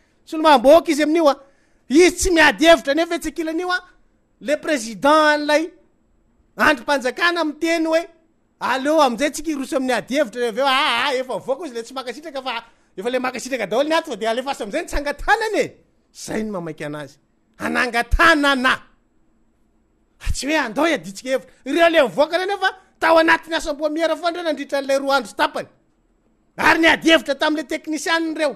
[SPEAKER 1] sy olomambôka izy amin'io a izy tsy miady evitra nefae tsy akilanio a le présiden n'lay andrompanjakana miteny oe alô amzay tsika roso aminy aviraeayeaenaty asora fonreo nadritra anlay ro androayary nyadyevitra tamle teknisiannreo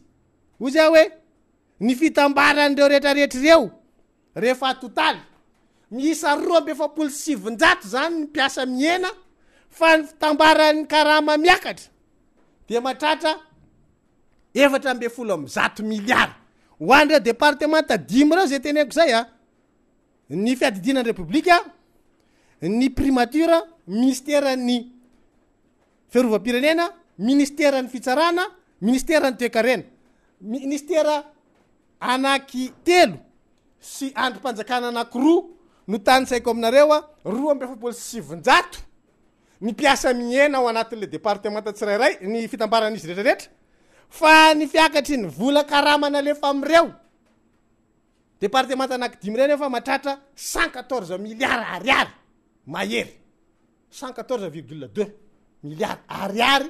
[SPEAKER 1] o zay oe ny fitambaranreo reetrareetrreo ehamisa roro mbefaolosiinjao zany ny piasa miena fa ny fitambaran'ny karamamiakatrae folozamiiahoanreodépartement reo zay tenkozay ah. ny fiadidinanyrepbika ny primatura ministerany fiarovampirenena ministerany fitsarana ministerany toekarena ministera anaky telo sy androm-panjakana anankiroa no tanytsaiko aminareo a roa ambefabolo s syvin-jato ny piasa mihena ao anatin'le départemanta tsirairay ny fitambaran'izy retraretra fa ny fiakatry ny vola karamana lefa am'reo départemanta anaky dimy rena e fa mahatratra cent quatorze milliard ariary mahery cent quatorze virgule deux milliard ariary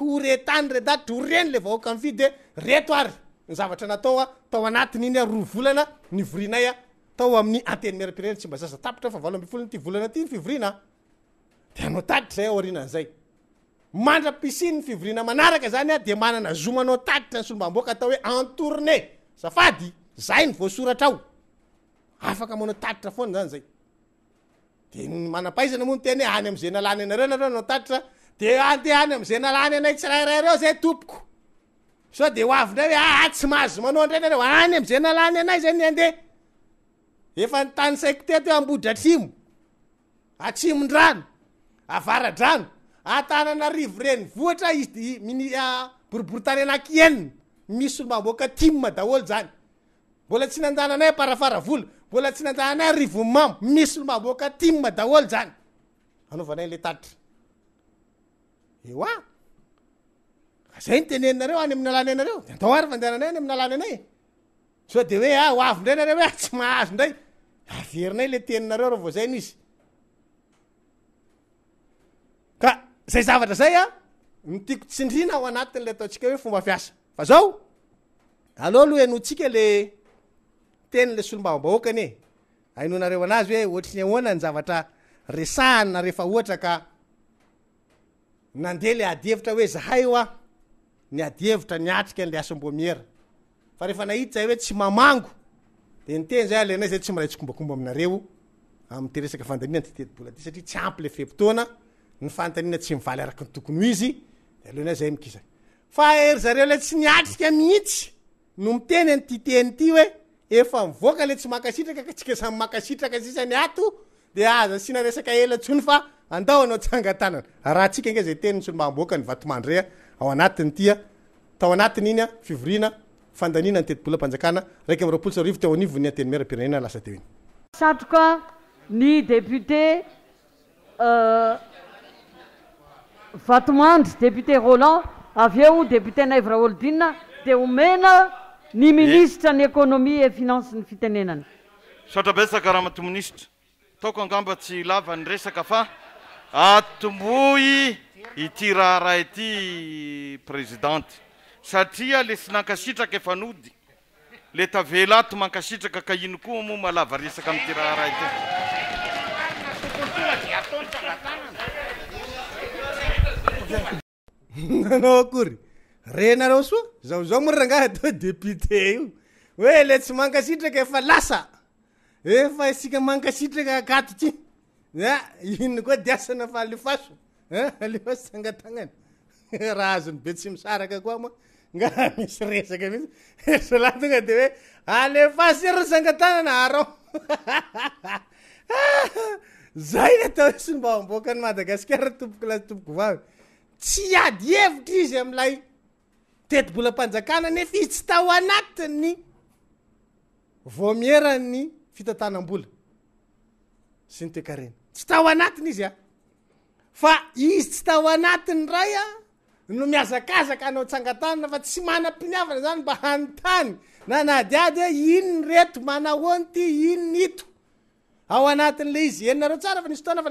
[SPEAKER 1] horetany redatitra oryreny le vaoaka amifidye reto ary nyzaatranaayye arolnaaiinaanazomanao tatitra ny solombamboaka ata hoe entorne afady zay nyvosoratraaoaoairaoanaaapaizaa moanotenh any amzay nalany anareo nareo anao tatitra de andeany amzay nalany anay ah, tsy rahrareo zay topoko so de oavyndray hoe aatsy mazo manao ndrany re any amzay naanyanay zaydeefa nanysate ambodratrimo atrimondrano avaradranovo enyohaorboraasyola ayolaayisy lmamadaôlo zany anaovanay le taitra ezay ah, nteneninareo any am'nalanrehayeaynzay ah, ah, zavatra zay a mitiako tsindrina ho anatin'la ataotsika hoe fomba fiasa fa zao aloaloha anotsika le tenyle solombavabaokany e ainonareo anazy hoe ohatrany ahoana ny zavatra resahanna rehefa ohatra ka nande le adevitra oe zahay oa nyadevitra niatrika nle asamoieraa rehefa naita zay hoe tsy mamango de ntenyzay alnaay tsy iraytskobakoba ainaeoa tyampleo tsy ialyaaooyaayereo le tsy niatrika miitsy no miteny nytyteny ity hoe efa mivoaka le tsy mahkasitraka katsika samy makasitraka zasany ato azasina resaka elatsony fa andao anao tsyagatanana raha tsika ge zay teny ny solombaboakany vatomandr ea ao anatiny tya tao anatiny iny a fivorinafandanina nytetibola mpanjakanaray amrasito aniony ateny merapirenena lasa teo
[SPEAKER 2] inyaroka ny député euh,
[SPEAKER 1] vatomandry député roland av eo deputé naivraoldi de omea ny ministre ny ékônomie e financeny
[SPEAKER 2] fitenenanysarakahamtministra taoko angamba tsy lavany resaka fa atomboy ity raha rahy ty présidante satria le sy nankasitraka
[SPEAKER 1] efa nody le tavelato mankasitraka kaino ko moa malava resaky amty raha rahy ty nanao akory renareo soa zaho zaho mor rangahy atoo député io hoe le tsy mankasitraky efa lasa efa asika mankasitraka akatoky a inony koa diasanabesmoaskgaf r angatananaaronzay ta esmbambokany madagasikara tomokolastopoko va tsy ady hevitra izy amilay teti mbola mpanjakana nefa izy tsy tao anatinny vomieranny fitatanambola sy ny tearena tsy ta anatiny izy aa ah. izy tsy ta anatiny ray a ah, no miazakazaka anao tsangatanana fa tsy manampiniavana zany mba antany nanadiady ah, inony reto manaony ty inny ito ao anatin'le izy eninareo tsara fanytanr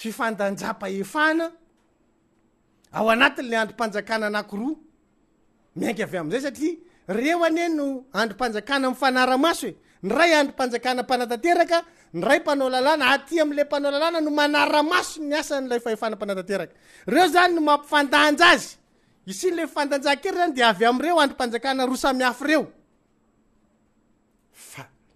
[SPEAKER 1] fifandanjampaefana ao anatin'le andrompanjakana anaki roa miaingy avy am'izay satria reo ane no andrompanjakana mfanaramaso e n ray andrompanjakanampanatteraka n raympanao lalàna aty amle mpanao lalna no manaramaso ny asan'layfnnat reo zany no mampifandanja azy isinyle fifandanjahkery zany de avy areo andrompanjakana roa samiafy reo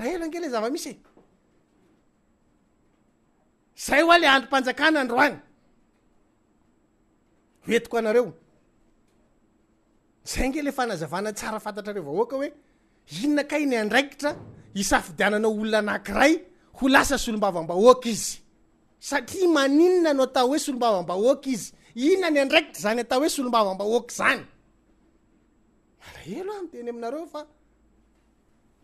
[SPEAKER 1] rahelo angele zavamisy e zay hoa le andrompanjakana androany oentiko anareo zay ngele e fanazavana tsara fantatrareo vahoaka hoe inona ka iny andraikitra isafidiananao olona anankiray ho lasa solombavam-bahoaka izy satria maninona no ata hoe solombavambahoaka izy inonany andraikitra zany ata hoe solombavambahoaka zany arahelo a m'teny aminareo fa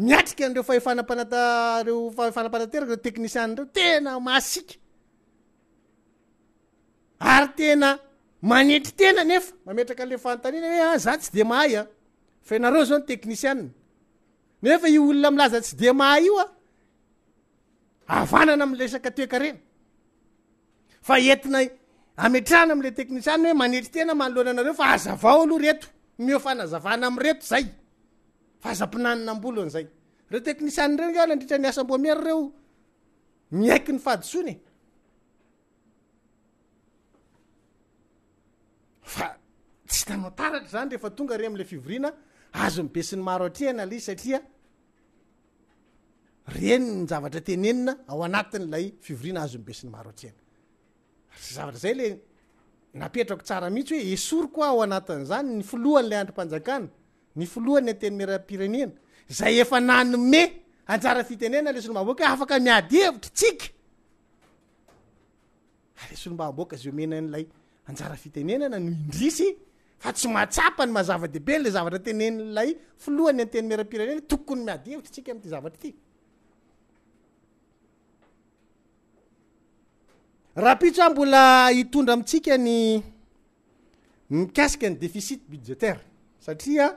[SPEAKER 1] miatrika nreo fhnamante tekniiareo tena masika ary tena manetry tena nefa mametraka le fantanin hoe ah, za tsy de mahaya fa anareo zaony teknisianna nefa io olona milaza tsy de mahay io a avanana am resaka teka reny fa entina ametrahana amle tekniian hoe manetry tena manlonanareo fa azavao aloha reto mofanazavna areto zay fa hazam-pinaninambolonyizay re teknisianreo na andritra niasamboamiary reo miaiky ny fadisony e fa tsy nanotarata zany refatonga eamlabeeaaranennaeoramihitsy hoe esory koa ao anatiny zany ny filohanylay andrimpanjakana ny filoany anteny mirampirenena zay efa nanyme anjara fitenenna la solombaboka ho afaka miady hevitra tsika ah, solombabokaeanena noindrisy fa tsy matsapany mazavadehibe le zavatratenenlaylohann tenmramprene tokony miadyhevitra tsika am'ty zavatra ty raha pitso a mbola itondra amitsika ny mikasika ny déficite bidgétaire satria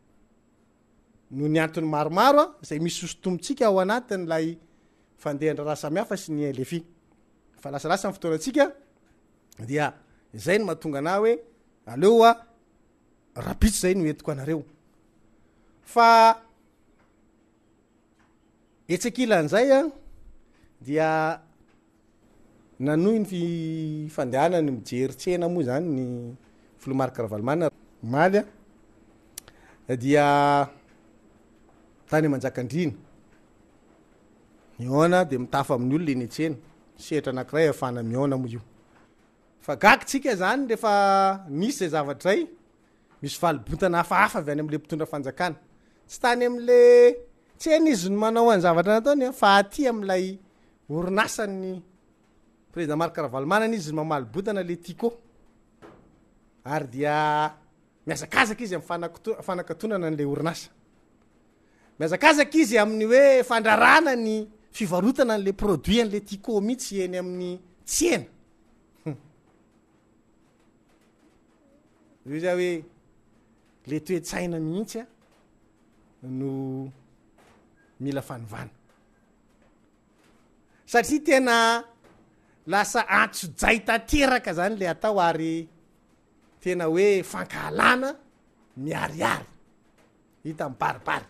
[SPEAKER 1] noony anton'ny maromaroa zay misy osotomotsika ao anatiny lay fandehandra raha samihafa sy ny lefi fa lasalasa n fotoanatsika dia zay no mahatonga ana hoe aleoa rahapitso zay no entiko anareo fa etsakila an'izay a dia nanohy ny ifandeanany mijeritsena moa zany ny flomarkravalmanamalya dia tany e manjaka ndrina miôna de mitafy amin'ny olona enytsena ehtra nananayyyal odraytany amle sena izy no manaoany zavatra anatony fay amilay orinasany rémaranany izy no mamabotana le yiazakzy myafanakatondana nla orinasa miazakazaky izy amin'n' hoe fandrarana ny fivarotana an'le produit an'le tiako mihitsy eny amin'ny tsy ena zo zay hoe le toetsaina minhitsy a no mila fanovana satria tena lasa antsojay tanteraka zany le atao ary tena hoe fankahlana miariary hita amn'baribary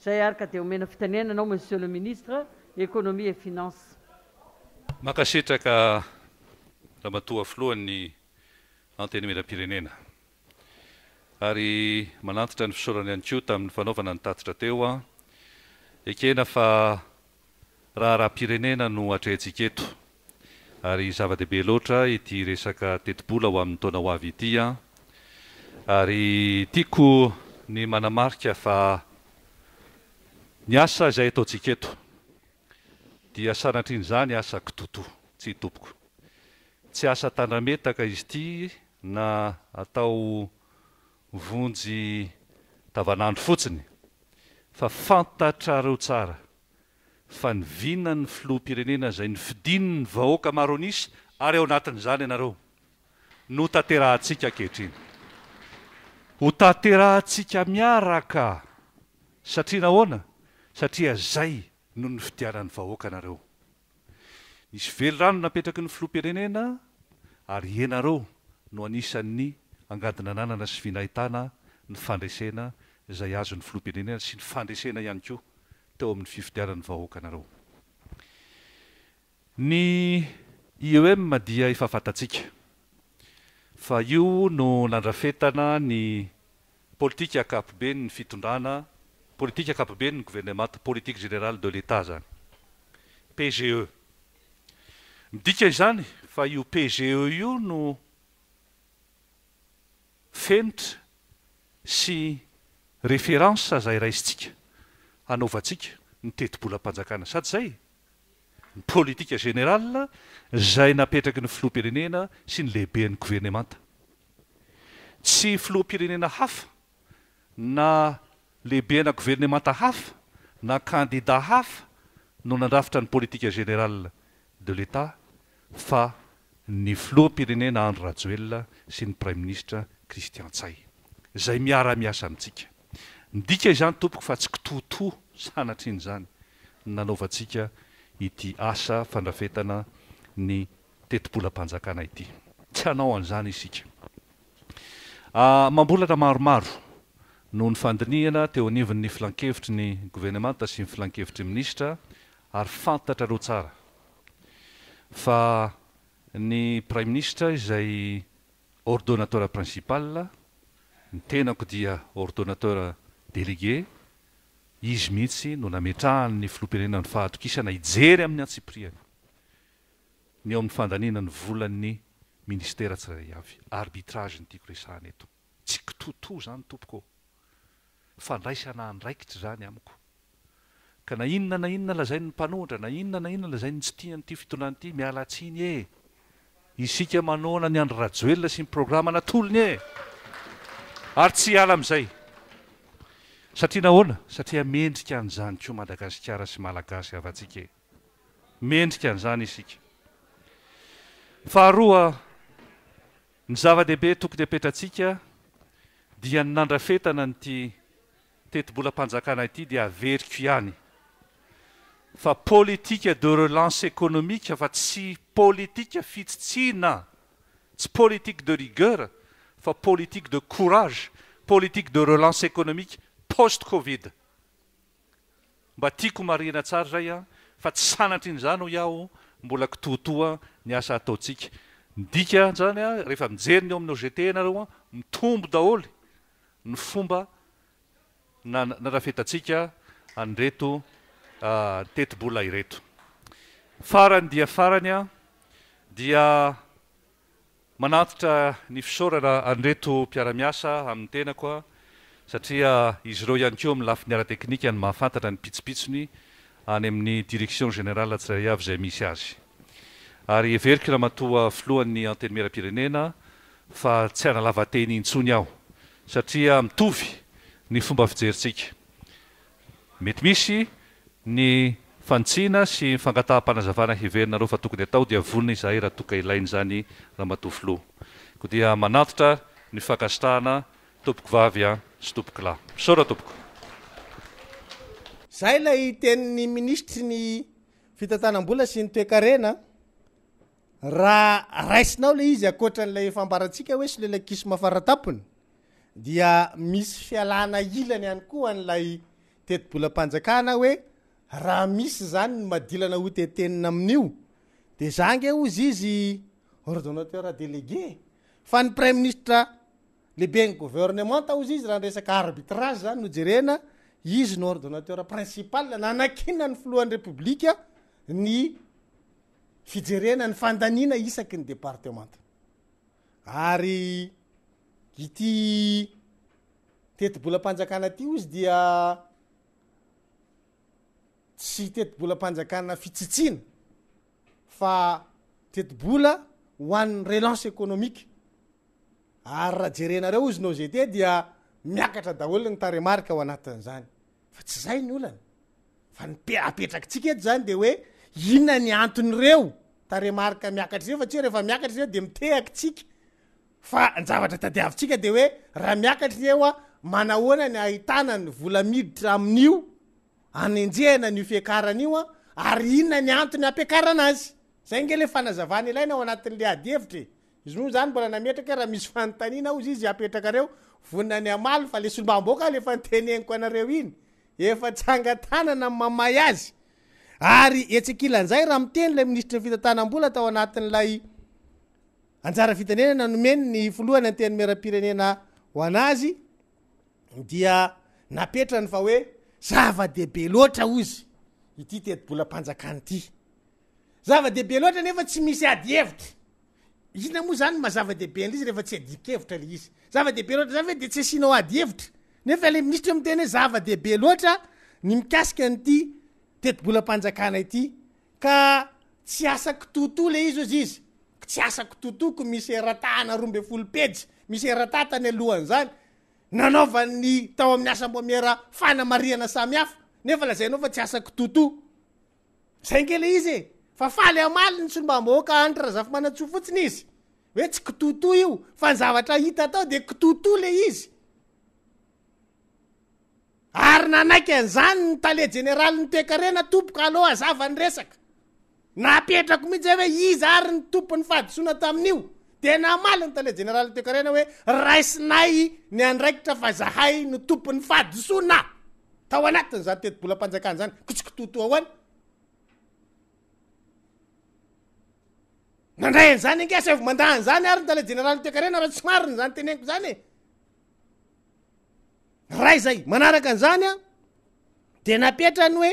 [SPEAKER 1] zay araka de omena fitanenanao monsieur le ministre ekonomie e finance
[SPEAKER 2] makasitraka raha matoha filohany anteny mela pirenena ary manantitra ny fisorany any ko tamin'ny fanaovana ny tatitra teo a ekena fa raha raha-pirenena no atrehitsiketo ary zava-dehibe loatra ity resaka tetipola ho amin'ny tona ho ay itya ary tiako ny manamarika fa ny asa zay ataotsiketo dia sanatr' iny izany asa kitoto tsy h tompoko tsy asa tandrametaka izy ty na atao vonjy tavanandro fotsiny fa fantatrareo tsara fa ny vinany filoa pirenena zay ny fidiny ny vahoaka maro nisy ary ao anatin' zany ianareo notanterantsika kehitriny ho tateratsika miaraka satria nahoana satria zay noho ny fitiaran'ny vahoaka nareo misy velo rano napetraky ny filom-perenena ary enareo no anisan'ny angadina nanana sy vinahitana ny fandresena zay azon'ny filom-perenena sy ny fandresena ihany ko teo amin'ny fifitiarany vahoaka nareomio no nandrafetana ny politika akapobey ny fitondrana politika akapobenny gouvernemante politique génerale de l'etat zany pge midika izany fa io pge io no fenitra sy reférance zay raisintsika anaovantsika nitetim-bola mpanjakana sa dy zay ny politika géneral zay napetraky ny filoa pirenena sy ny lehibean'ny gouvernemante tsy filoampirenena hafa na lehibe na gouvernemanta hafa na kandidat hafa no nandrafitra ny politika général de l'etat fa ny floapirenena andro rajoell sy ny praime ministre kristian-tsay zay miara-miasa amintsika mdika izany tompoka fa tsy kitotoa sanatrynyizany nanaovantsika ity asa fandrafetana ny tetopolampanjakana ity tsy anao an'zany isika ah, mambolana maromaro no ny fandinihana teo anivon'ny filankevitry ny gouvernemante sy ny filankevitry ministre ary fantatra reo tsara fa ny prime ministre izay ordonnateur principal ny tenako dia ordonnateur délége izy mihitsy no nametrahanyny filopirena no fahatokisana ijery amin'ny antsiprie ny eo amin'ny fandaniana ny volan'ny ministera tsiry avy arbitrage ny tiako resahany eto tsiko toto zany tompoko eo fandraisanandraikitry zany amiko ka na inona na inona lazay nympanohatra na inona na inona lazayntsytinyity fitondrany ity mialatsiny e isika manona ny androrajoelna sy nyprogranany eyyendriknny koadaasiaasyaasedrinyaa-ehibe tokoepetratsika dia nnandrafetana n'ty tety mbola mpanjakana ity de averiko ihany fa politique de relance économique fa tsy politique fitsitsihna tsy politique de rigueur fa politique de courage politique de relance economique post covid mba tiako marina tsara zay a fa tsy sanatry in'izany ho iaho mbola kitoto a niasa ataotsika midika zany a rehefa mijeriny eo aminao get anareo a mitombo daholy ny fomba nnarafetatsika anreto tetibolaireto ah, farany dia faranya dia manantitra ny fisorana anreto mpiaramiasa amin'ny tenakoa satria izy reo ihany keo ami'ny lafi nyarateknikany mahafantatra ny pitsopitsony any amin'ny directiongéraltsray azayyyeeriko nahmatoa flohanny anteny mirapirenena fa tsy analavatenyintsony aho satria mitovy yntisy inaah-ananahiinaro fa tokony atao di vonina zahy raha toka hilainy zany raha matoflo ko dia manatotra ny fankasitrahana topoky vavy a sy tompoky la sora topokaylaytenny
[SPEAKER 1] ministry ny fitantanam-bola sy nytoekarena raha raisinao le izy akoatra n'lay fambaratsika hoe sy le la kiso mahafaratapony dia misy fialana ilany hany koa n'lay tetibolampanjakana oe raha misy zany nmadilana otytenina amin'io de za nge ozy izy ordonater délege fa ny prème ministre lehibe ny gouvernement ozy izy raha nresaky arbitrage zany nojerena izy ny ordonater principal na anakina ny filoan'ny républika ny fijerena ny fandanina isaky ny département ay ity tetibolampanjakana atyo izy dia tsy tetibolampanjakana fitsitsiana fa tetibola hoann'ny relance ekonomike ary raha jerenareo izy no zete dia miakatra daholo nytaremarika ao anatin' zany fa tsy zay ny olany fa npe-apetraky tsika eto zany de hoe inona ny antony reo taremarika miakatrareo sa tsia rehefa miakatra reo de mitehaky tsika fa njavatra tadiavintsika de oe raha miakatra eo a manahonany ahitanany volamiditra amin'io anenjehana nio fiakaranyio a ary inona ny antony apeakarana azy zay nge le fanazalainao eea tsy angaanan amamay azy ary etsikilanzay raha miteny lay ministra ny fitantana ambola atao anatin'lay anjara fitanena nanomeny ny folohany anteny merampirenena ho an'azy dia napetrany fa hoe zava-dehibe loatra oizy ity tetibola mpanjakany tynyhadebeizy ararayaikny tetibola m-panjakana ity ka tsy asaky toto le izy ozy izy tsy asa kitotoko misy eratana rombe folo peze misy eratatany alohan'zany nanaova ny tao amin'ny asambmeafananasamiaf nefa lazaanao fa tsy asa kitoto zay nkele izy e fa faly maliny slbakatr ahazaf manatso fotsiny izy oe tsy kitoto io fa nzavatra hita atao de kitoto le izy ary nanaiky anzany nytale generalnytoeka rena tookalo azavans napetrako mihitsy za oe iza ary ny tompony fadisoina tamin'io de namali ny tala genralintekarena oe raysinay ny andraikitra fa zahay ny tompon'ny fadisona tao anatin' zan tetibola m-panjakan zany kotsikototoa ahoany nandrayan'zany nkesv mandahnzany ary nytala genralntkarena rah tsomarinyzany teneniko zany e ray zay manaraka an'zany a de napetrany oe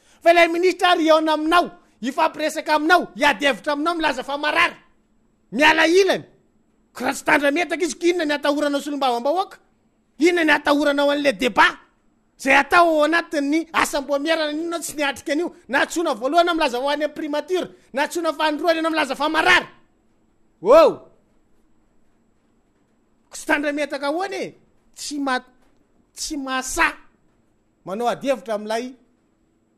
[SPEAKER 1] fa lay ministra ary eona aminao ifampiresaky aminao iady evitra aminao milaza famarary mialailany araha tsy tandrametaka izy ko inona ny atahoranao solombaambaoaka inona ny atahoranao a'le debat zay atao ao anatinny asambomierana anina tsy niatriky aionaonaohaalaa any aimatrnaonaoy anao milaza famaay tsy tandrametak aoany e satsy masa manao adevitra amlay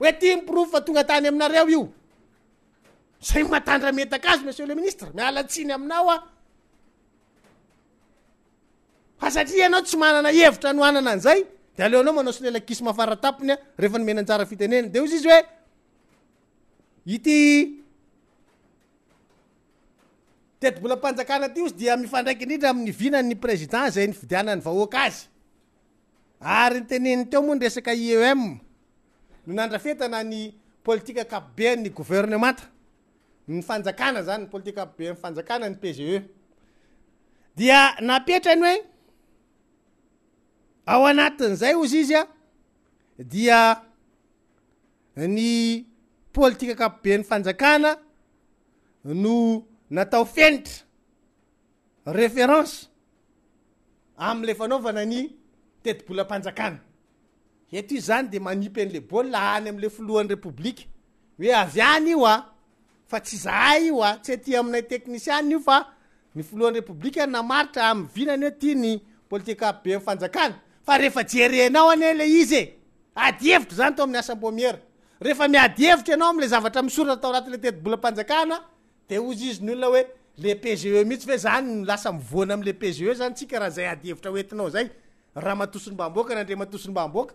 [SPEAKER 1] oe ty miprovy fa tonga tany aminareo io zay matandrametaka azy monsieur le ministre mialatsiny aminao a atranao tsy mananitranayeaao lelde zy izy tetbola panjakana aty ozy dia mifandraiky indrindra amin'nyvinany préident zay nyvidianany vahoaka azy ary nyteneny teo moa ny resaka im e no nandrafentana ny politike akapobean'ny gouvernemanta ny fanjakana zany n politiue apobean'ny fanjakana ny pge dia napetrany hoe ao anatin'izay ozy izy a dia ny politika kapobean'ny fanjakana no natao fenitra reférence amin'ley fanaovana ny tetibolampanjakana eto iz zany de manipy an'le bôly la any amle folohany repoblika hoe avyany io a fa tsy zaha iotsy aty aminayeiian fa ny folohanyepkaaairana rny ami'ny asaeera anaoale zavatra misor tratl tebolapanakane zyizy ny olna ele pge itsyana amle pge anyskaaaayevireaayaamatosony mbaboka nandre matosiny mbaboaka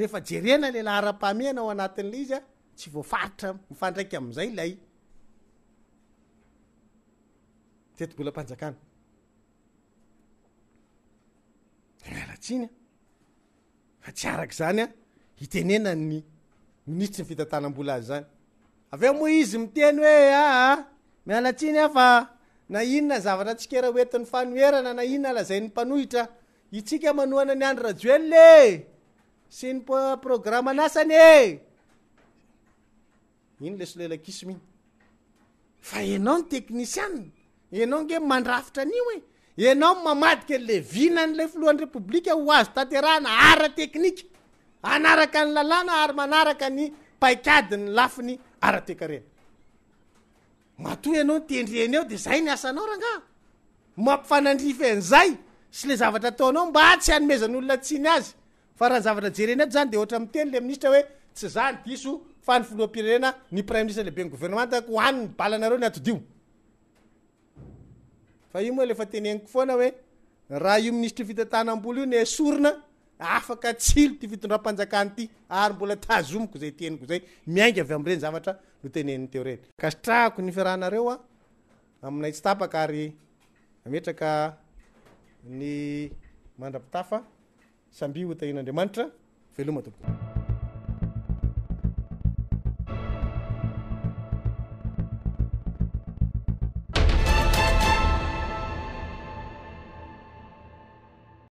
[SPEAKER 1] refaeena lelahy aaahmanaao anati'la izya tsy voaarira mifandraikyazayayana ty aazany ainenany ministra nyfitantnabola azy zany aveo moa izy miteny hoe aa mialatsiny a fa na inona zavatra atsikaera entin'ny fanoerana na inona lazayny mpanohitra itsika manoana ny andro rajoely le E? sy nyprogamnasany eino le solelakim in fa anao nyteknisian enao nge mandrafitra anio e anao mamadika le vinaan'le floan'nyrepoblika ho azo tateahna arateknikaanakny lln aryaninynnaontendneo de zay nyasanao ra nga mampifanandrifan'zay sy le zavatra ataonao mba tsy anomezan'olona tsiny azy fa rahanzavatra jereny ady zany de ohata mi'teny le ministra hoe tsy zanyisofa ny loapirenena ny ri ministre lehibe nygvermantannyalnareo n aalefaenekofaaeaha ioministra fitatanaambola io ny sorina afaka tsilo tyfitondra-panjakanyty ary mbola tomiko ayeyeayy mandrapitafa sa mbiouta hinande mantra feluma tulko